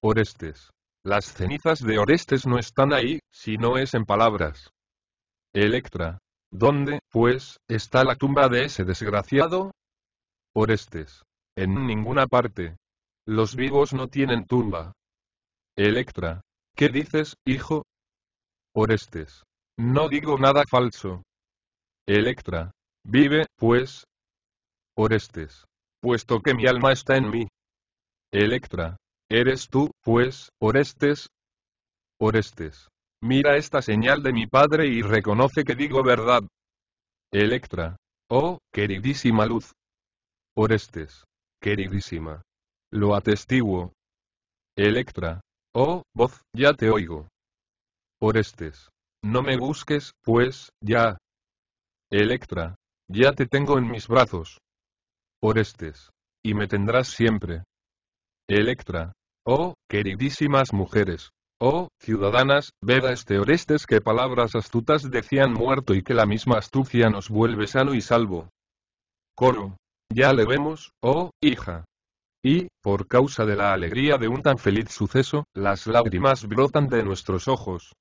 Orestes. Las cenizas de Orestes no están ahí, si no es en palabras. Electra. ¿Dónde, pues, está la tumba de ese desgraciado? Orestes. En ninguna parte. Los vivos no tienen tumba. Electra. ¿Qué dices, hijo? Orestes. No digo nada falso. Electra. Vive, pues. Orestes. Puesto que mi alma está en mí. Electra. ¿Eres tú, pues, Orestes? Orestes. Mira esta señal de mi padre y reconoce que digo verdad. Electra. Oh, queridísima luz. Orestes. Queridísima. Lo atestiguo. Electra. Oh, voz, ya te oigo. Orestes. No me busques, pues, ya. Electra. Ya te tengo en mis brazos. Orestes. Y me tendrás siempre. Electra. Oh, queridísimas mujeres. Oh, ciudadanas, ved a este Orestes que palabras astutas decían muerto y que la misma astucia nos vuelve sano y salvo. Coro. Ya le vemos, oh, hija. Y, por causa de la alegría de un tan feliz suceso, las lágrimas brotan de nuestros ojos.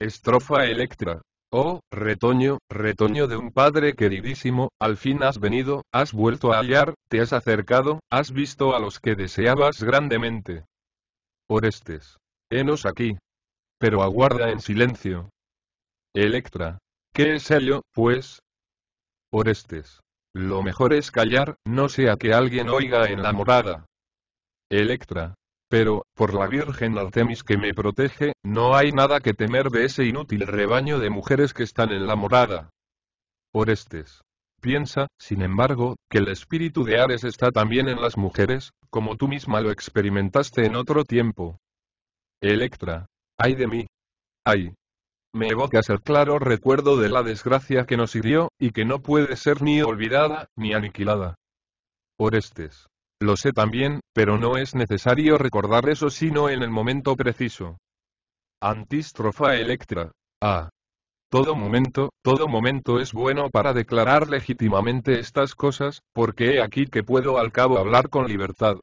Estrofa Electra. Oh, retoño, retoño de un padre queridísimo, al fin has venido, has vuelto a hallar, te has acercado, has visto a los que deseabas grandemente. Orestes. Henos aquí. Pero aguarda en silencio. Electra. ¿Qué es ello, pues? Orestes. Lo mejor es callar, no sea que alguien oiga en la morada. Electra. Pero, por la Virgen Artemis que me protege, no hay nada que temer de ese inútil rebaño de mujeres que están en la morada. Orestes. Piensa, sin embargo, que el espíritu de Ares está también en las mujeres, como tú misma lo experimentaste en otro tiempo. Electra. Ay de mí. Ay. Me evocas el claro recuerdo de la desgracia que nos hirió, y que no puede ser ni olvidada, ni aniquilada. Orestes. Lo sé también, pero no es necesario recordar eso sino en el momento preciso. Antístrofa Electra. A. Ah. Todo momento, todo momento es bueno para declarar legítimamente estas cosas, porque he aquí que puedo al cabo hablar con libertad.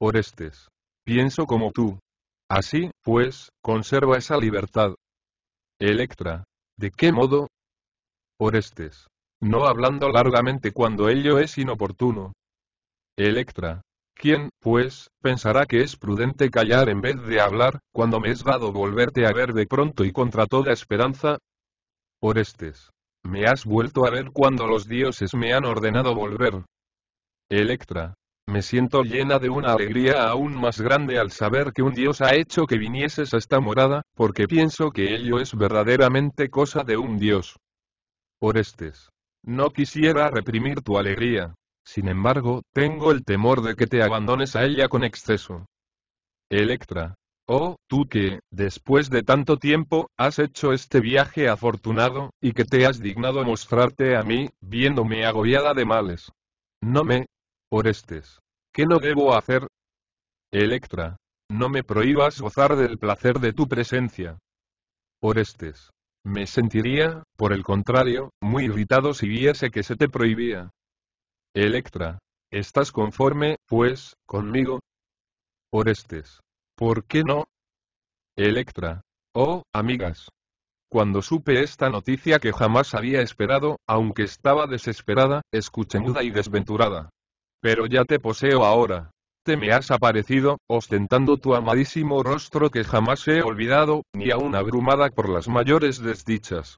Orestes. Pienso como tú. Así, pues, conserva esa libertad. Electra. ¿De qué modo? Orestes. No hablando largamente cuando ello es inoportuno, Electra. ¿Quién, pues, pensará que es prudente callar en vez de hablar, cuando me es dado volverte a ver de pronto y contra toda esperanza? Orestes. Me has vuelto a ver cuando los dioses me han ordenado volver. Electra. Me siento llena de una alegría aún más grande al saber que un dios ha hecho que vinieses a esta morada, porque pienso que ello es verdaderamente cosa de un dios. Orestes. No quisiera reprimir tu alegría, sin embargo, tengo el temor de que te abandones a ella con exceso. Electra. Oh, tú que, después de tanto tiempo, has hecho este viaje afortunado, y que te has dignado mostrarte a mí, viéndome agobiada de males. No me... Orestes. ¿Qué no debo hacer? Electra. No me prohíbas gozar del placer de tu presencia. Orestes. Me sentiría, por el contrario, muy irritado si viese que se te prohibía. Electra, ¿estás conforme, pues, conmigo? Orestes, ¿por qué no? Electra, oh, amigas. Cuando supe esta noticia que jamás había esperado, aunque estaba desesperada, escuché y desventurada. Pero ya te poseo ahora. Te me has aparecido, ostentando tu amadísimo rostro que jamás he olvidado, ni aún abrumada por las mayores desdichas.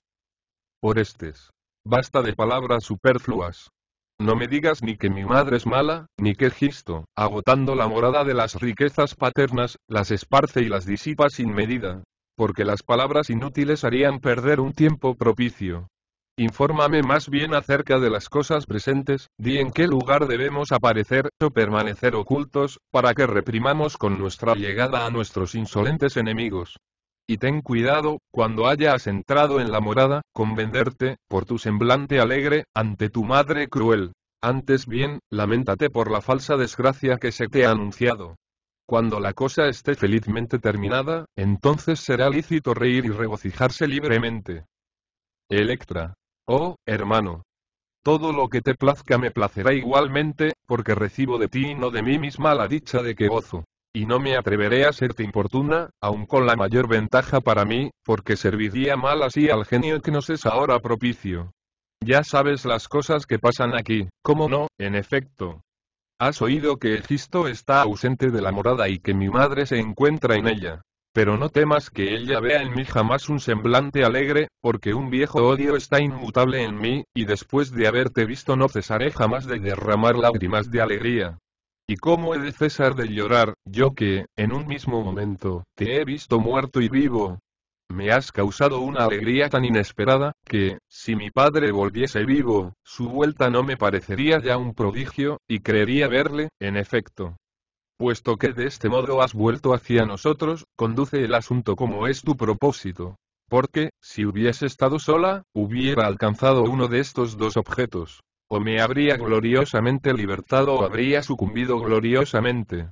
Orestes. Basta de palabras superfluas. No me digas ni que mi madre es mala, ni que Gisto, agotando la morada de las riquezas paternas, las esparce y las disipa sin medida. Porque las palabras inútiles harían perder un tiempo propicio. Infórmame más bien acerca de las cosas presentes, di en qué lugar debemos aparecer o permanecer ocultos, para que reprimamos con nuestra llegada a nuestros insolentes enemigos y ten cuidado, cuando hayas entrado en la morada, con venderte, por tu semblante alegre, ante tu madre cruel. Antes bien, lamentate por la falsa desgracia que se te ha anunciado. Cuando la cosa esté felizmente terminada, entonces será lícito reír y regocijarse libremente. Electra. Oh, hermano. Todo lo que te plazca me placerá igualmente, porque recibo de ti y no de mí misma la dicha de que gozo y no me atreveré a serte importuna, aun con la mayor ventaja para mí, porque serviría mal así al genio que nos es ahora propicio. Ya sabes las cosas que pasan aquí, ¿cómo no? En efecto. Has oído que Egisto está ausente de la morada y que mi madre se encuentra en ella. Pero no temas que ella vea en mí jamás un semblante alegre, porque un viejo odio está inmutable en mí, y después de haberte visto no cesaré jamás de derramar lágrimas de alegría. ¿Y cómo he de cesar de llorar, yo que, en un mismo momento, te he visto muerto y vivo? Me has causado una alegría tan inesperada, que, si mi padre volviese vivo, su vuelta no me parecería ya un prodigio, y creería verle, en efecto, puesto que de este modo has vuelto hacia nosotros, conduce el asunto como es tu propósito. Porque, si hubiese estado sola, hubiera alcanzado uno de estos dos objetos. O me habría gloriosamente libertado o habría sucumbido gloriosamente.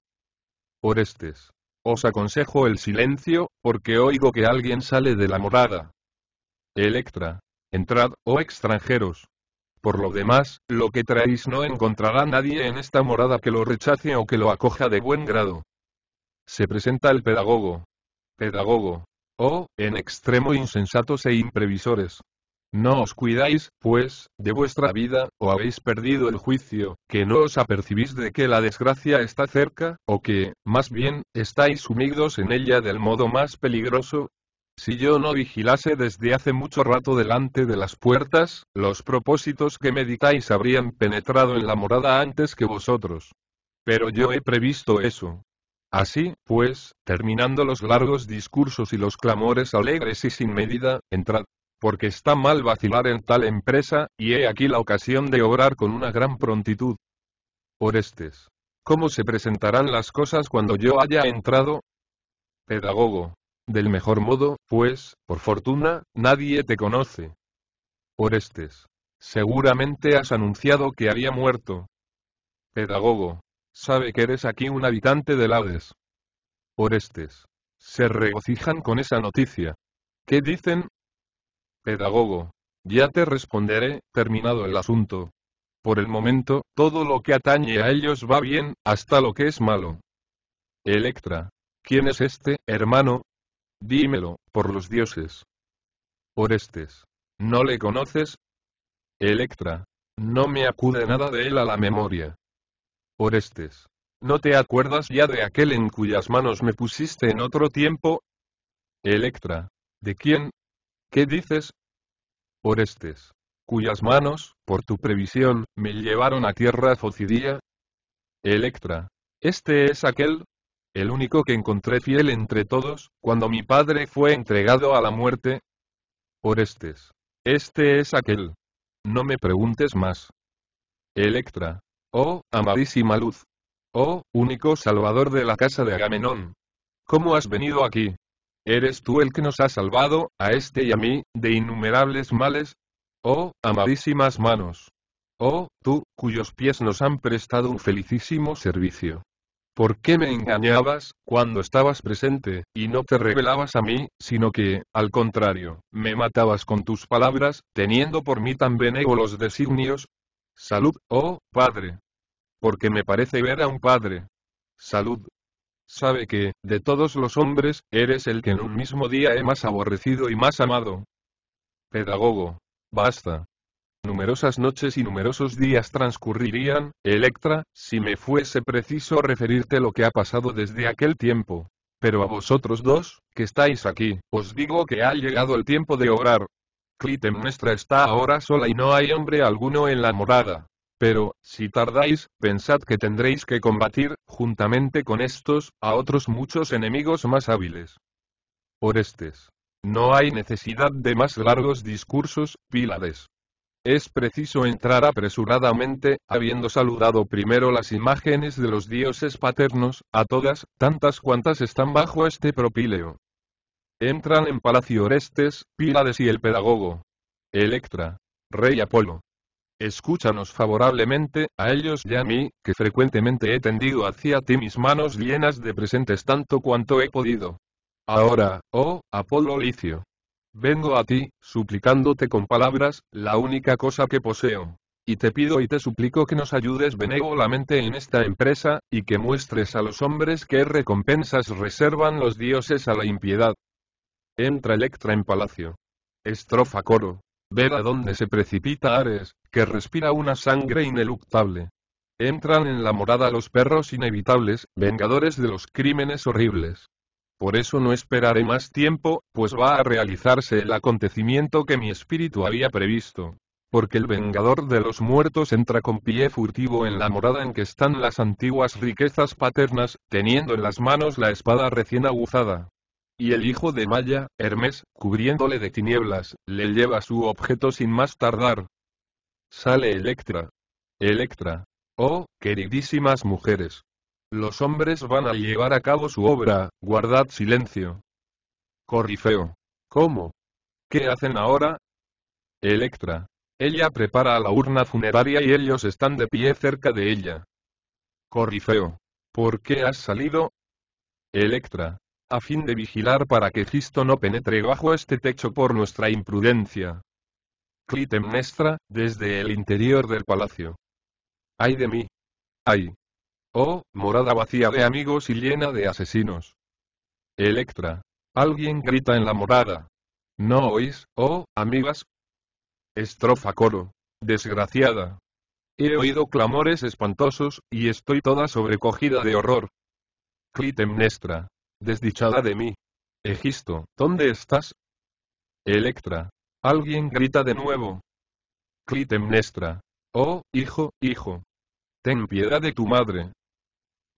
Orestes. Os aconsejo el silencio, porque oigo que alguien sale de la morada. Electra. Entrad, oh extranjeros. Por lo demás, lo que traéis no encontrará nadie en esta morada que lo rechace o que lo acoja de buen grado. Se presenta el pedagogo. Pedagogo. Oh, en extremo insensatos e imprevisores. No os cuidáis, pues, de vuestra vida, o habéis perdido el juicio, que no os apercibís de que la desgracia está cerca, o que, más bien, estáis sumidos en ella del modo más peligroso. Si yo no vigilase desde hace mucho rato delante de las puertas, los propósitos que meditáis habrían penetrado en la morada antes que vosotros. Pero yo he previsto eso, Así, pues, terminando los largos discursos y los clamores alegres y sin medida, entrad, porque está mal vacilar en tal empresa, y he aquí la ocasión de obrar con una gran prontitud. Orestes. ¿Cómo se presentarán las cosas cuando yo haya entrado? Pedagogo. Del mejor modo, pues, por fortuna, nadie te conoce. Orestes. Seguramente has anunciado que había muerto. Pedagogo. Sabe que eres aquí un habitante del Hades. Orestes. Se regocijan con esa noticia. ¿Qué dicen? Pedagogo. Ya te responderé, terminado el asunto. Por el momento, todo lo que atañe a ellos va bien, hasta lo que es malo. Electra. ¿Quién es este, hermano? Dímelo, por los dioses. Orestes. ¿No le conoces? Electra. No me acude nada de él a la memoria. Orestes. ¿No te acuerdas ya de aquel en cuyas manos me pusiste en otro tiempo? Electra. ¿De quién? ¿Qué dices? Orestes. Cuyas manos, por tu previsión, me llevaron a tierra focidía? Electra. Este es aquel, el único que encontré fiel entre todos, cuando mi padre fue entregado a la muerte. Orestes. Este es aquel. No me preguntes más. Electra. Oh, amadísima luz. Oh, único salvador de la casa de Agamenón. ¿Cómo has venido aquí? ¿Eres tú el que nos ha salvado, a este y a mí, de innumerables males? Oh, amadísimas manos. Oh, tú, cuyos pies nos han prestado un felicísimo servicio. ¿Por qué me engañabas, cuando estabas presente, y no te revelabas a mí, sino que, al contrario, me matabas con tus palabras, teniendo por mí tan benévolos designios? Salud, oh, Padre. Porque me parece ver a un Padre. Salud, Sabe que, de todos los hombres, eres el que en un mismo día he más aborrecido y más amado. Pedagogo. Basta. Numerosas noches y numerosos días transcurrirían, Electra, si me fuese preciso referirte lo que ha pasado desde aquel tiempo. Pero a vosotros dos, que estáis aquí, os digo que ha llegado el tiempo de obrar. Clitemnestra está ahora sola y no hay hombre alguno en la morada. Pero, si tardáis, pensad que tendréis que combatir, juntamente con estos, a otros muchos enemigos más hábiles. Orestes. No hay necesidad de más largos discursos, Pílades. Es preciso entrar apresuradamente, habiendo saludado primero las imágenes de los dioses paternos, a todas, tantas cuantas están bajo este propíleo. Entran en Palacio Orestes, Pílades y el pedagogo. Electra. Rey Apolo. Escúchanos favorablemente, a ellos y a mí, que frecuentemente he tendido hacia ti mis manos llenas de presentes tanto cuanto he podido. Ahora, oh, Apolo Licio. Vengo a ti, suplicándote con palabras, la única cosa que poseo. Y te pido y te suplico que nos ayudes benévolamente en esta empresa, y que muestres a los hombres qué recompensas reservan los dioses a la impiedad. Entra Electra en palacio. Estrofa coro. Ver a dónde se precipita Ares, que respira una sangre ineluctable. Entran en la morada los perros inevitables, vengadores de los crímenes horribles. Por eso no esperaré más tiempo, pues va a realizarse el acontecimiento que mi espíritu había previsto. Porque el vengador de los muertos entra con pie furtivo en la morada en que están las antiguas riquezas paternas, teniendo en las manos la espada recién aguzada. Y el hijo de Maya, Hermes, cubriéndole de tinieblas, le lleva su objeto sin más tardar, Sale Electra. Electra. Oh, queridísimas mujeres. Los hombres van a llevar a cabo su obra, guardad silencio. Corifeo. ¿Cómo? ¿Qué hacen ahora? Electra. Ella prepara la urna funeraria y ellos están de pie cerca de ella. Corifeo. ¿Por qué has salido? Electra. A fin de vigilar para que Gisto no penetre bajo este techo por nuestra imprudencia. Clitemnestra, desde el interior del palacio. ¡Ay de mí! ¡Ay! ¡Oh, morada vacía de amigos y llena de asesinos! Electra. Alguien grita en la morada. ¿No oís, oh, amigas? Estrofa coro. Desgraciada. He oído clamores espantosos, y estoy toda sobrecogida de horror. Clitemnestra. Desdichada de mí. Egisto, ¿dónde estás? Electra. Alguien grita de nuevo. Clitemnestra. Oh, hijo, hijo. Ten piedad de tu madre.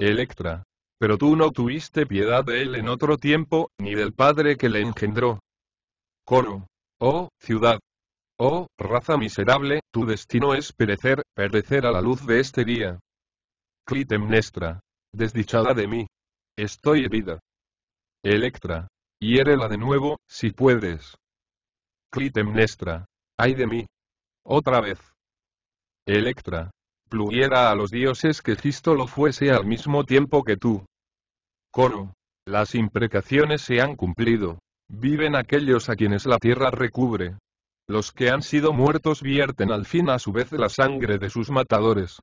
Electra. Pero tú no tuviste piedad de él en otro tiempo, ni del padre que le engendró. Coro. Oh, ciudad. Oh, raza miserable, tu destino es perecer, perecer a la luz de este día. Clitemnestra. Desdichada de mí. Estoy herida. Electra. Hiérela de nuevo, si puedes. Clitemnestra. ¡Ay de mí! Otra vez. Electra. Pluguiera a los dioses que Cristo lo fuese al mismo tiempo que tú. Coro. Las imprecaciones se han cumplido. Viven aquellos a quienes la tierra recubre. Los que han sido muertos vierten al fin a su vez la sangre de sus matadores.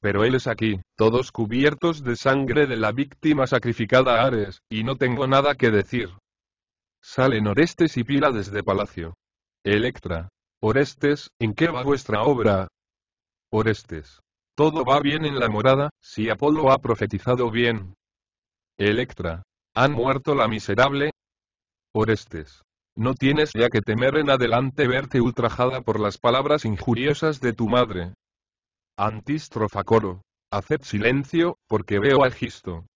Pero él es aquí, todos cubiertos de sangre de la víctima sacrificada a Ares, y no tengo nada que decir. Salen Orestes y Pila desde palacio. Electra. Orestes, ¿en qué va vuestra obra? Orestes. Todo va bien en la morada, si Apolo ha profetizado bien. Electra. ¿Han muerto la miserable? Orestes. No tienes ya que temer en adelante verte ultrajada por las palabras injuriosas de tu madre. Antistrofacoro. Haced silencio, porque veo al gisto.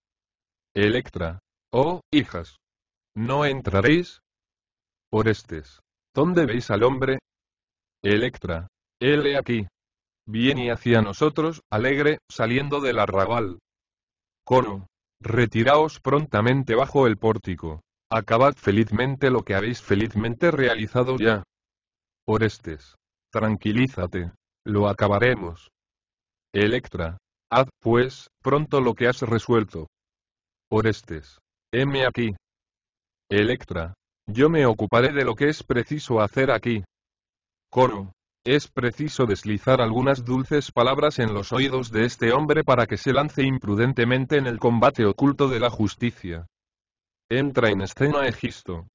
Electra. Oh, hijas. ¿No entraréis? Orestes. ¿Dónde veis al hombre? Electra. Él aquí. Viene hacia nosotros, alegre, saliendo del arrabal. Coro. Retiraos prontamente bajo el pórtico. Acabad felizmente lo que habéis felizmente realizado ya. Orestes. Tranquilízate. Lo acabaremos. Electra. Haz, pues, pronto lo que has resuelto. Orestes. Heme aquí. Electra. Yo me ocuparé de lo que es preciso hacer aquí. Coro. Es preciso deslizar algunas dulces palabras en los oídos de este hombre para que se lance imprudentemente en el combate oculto de la justicia. Entra en escena Egisto.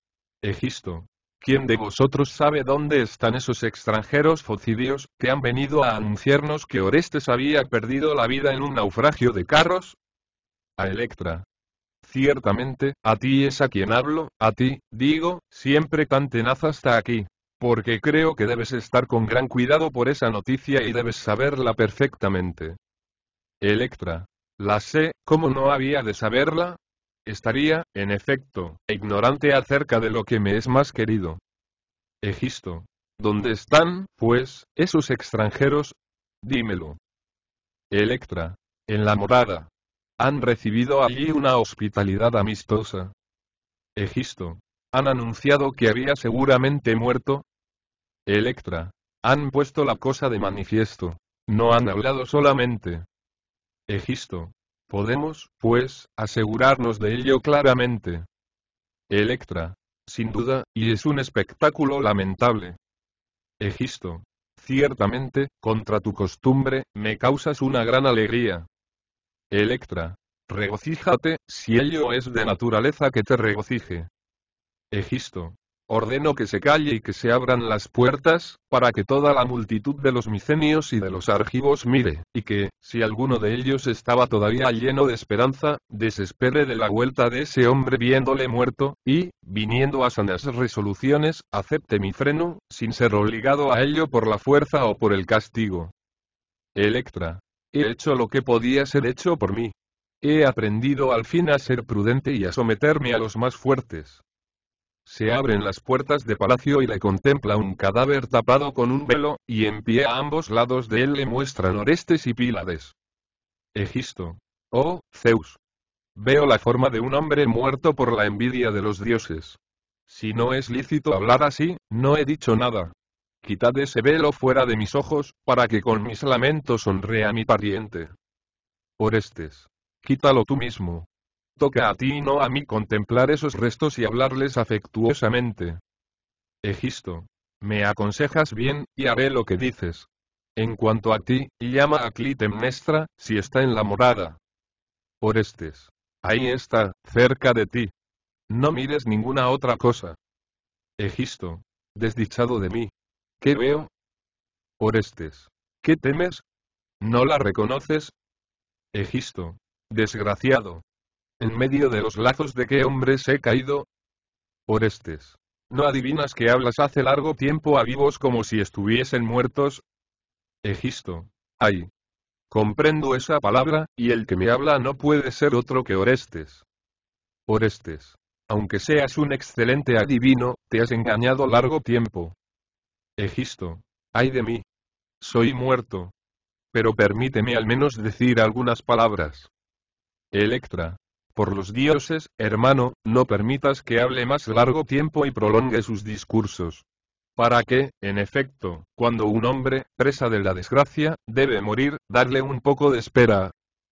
Egisto. ¿Quién de vosotros sabe dónde están esos extranjeros focidios que han venido a anunciarnos que Orestes había perdido la vida en un naufragio de carros? A Electra. Ciertamente, a ti es a quien hablo, a ti, digo, siempre tan tenaz hasta aquí. Porque creo que debes estar con gran cuidado por esa noticia y debes saberla perfectamente. Electra. La sé, ¿cómo no había de saberla? Estaría, en efecto, ignorante acerca de lo que me es más querido. Egisto. ¿Dónde están, pues, esos extranjeros? Dímelo. Electra. En la morada. Han recibido allí una hospitalidad amistosa. Egisto. Han anunciado que había seguramente muerto. Electra. Han puesto la cosa de manifiesto. No han hablado solamente. Egisto. Podemos, pues, asegurarnos de ello claramente. Electra. Sin duda, y es un espectáculo lamentable. Egisto. Ciertamente, contra tu costumbre, me causas una gran alegría. Electra. Regocíjate, si ello es de naturaleza que te regocije. Egisto. Ordeno que se calle y que se abran las puertas, para que toda la multitud de los micenios y de los argivos mire, y que, si alguno de ellos estaba todavía lleno de esperanza, desespere de la vuelta de ese hombre viéndole muerto, y, viniendo a sanas resoluciones, acepte mi freno, sin ser obligado a ello por la fuerza o por el castigo. Electra. He hecho lo que podía ser hecho por mí. He aprendido al fin a ser prudente y a someterme a los más fuertes. Se abren las puertas de palacio y le contempla un cadáver tapado con un velo, y en pie a ambos lados de él le muestran Orestes y Pílades. Egisto. Oh, Zeus. Veo la forma de un hombre muerto por la envidia de los dioses. Si no es lícito hablar así, no he dicho nada, quitad ese velo fuera de mis ojos, para que con mis lamentos honre a mi pariente. Orestes. Quítalo tú mismo. Toca a ti y no a mí contemplar esos restos y hablarles afectuosamente. Egisto. Me aconsejas bien, y haré lo que dices. En cuanto a ti, llama a Clitemnestra, si está en la morada. Orestes. Ahí está, cerca de ti. No mires ninguna otra cosa. Egisto. Desdichado de mí, ¿Qué veo? Orestes. ¿Qué temes? ¿No la reconoces? Egisto. Desgraciado. ¿En medio de los lazos de qué hombres he caído? Orestes. ¿No adivinas que hablas hace largo tiempo a vivos como si estuviesen muertos? Egisto. Ay. Comprendo esa palabra, y el que me habla no puede ser otro que Orestes. Orestes. Aunque seas un excelente adivino, te has engañado largo tiempo. Egisto, ay de mí. Soy muerto. Pero permíteme al menos decir algunas palabras. Electra. Por los dioses, hermano, no permitas que hable más largo tiempo y prolongue sus discursos. Para que, en efecto, cuando un hombre, presa de la desgracia, debe morir, darle un poco de espera.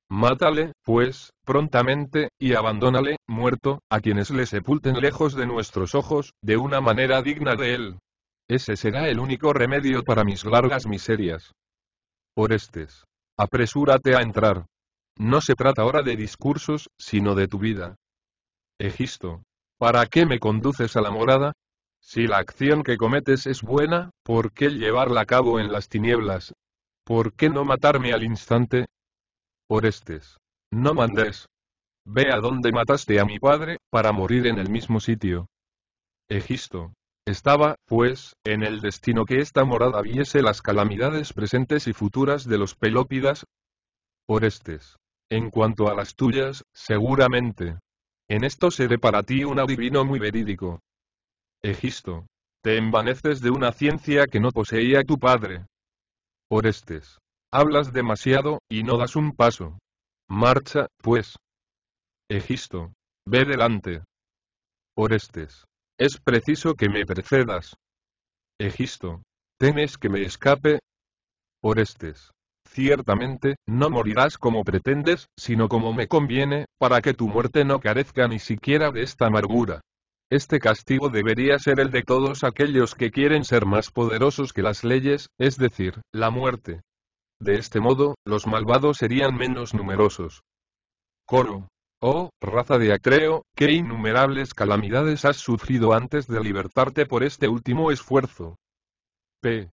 Mátale, pues, prontamente, y abandónale, muerto, a quienes le sepulten lejos de nuestros ojos, de una manera digna de él. Ese será el único remedio para mis largas miserias. Orestes. Apresúrate a entrar. No se trata ahora de discursos, sino de tu vida. Egisto. ¿Para qué me conduces a la morada? Si la acción que cometes es buena, ¿por qué llevarla a cabo en las tinieblas? ¿Por qué no matarme al instante? Orestes. No mandes. Ve a donde mataste a mi padre, para morir en el mismo sitio. Egisto. Estaba, pues, en el destino que esta morada viese las calamidades presentes y futuras de los Pelópidas. Orestes. En cuanto a las tuyas, seguramente. En esto se dé para ti un adivino muy verídico. Egisto. Te envaneces de una ciencia que no poseía tu padre. Orestes. Hablas demasiado, y no das un paso. Marcha, pues. Egisto. Ve delante. Orestes. Es preciso que me precedas. Egisto. ¿Tienes que me escape? Orestes. Ciertamente, no morirás como pretendes, sino como me conviene, para que tu muerte no carezca ni siquiera de esta amargura. Este castigo debería ser el de todos aquellos que quieren ser más poderosos que las leyes, es decir, la muerte. De este modo, los malvados serían menos numerosos. Coro. Oh, raza de acreo, qué innumerables calamidades has sufrido antes de libertarte por este último esfuerzo. P.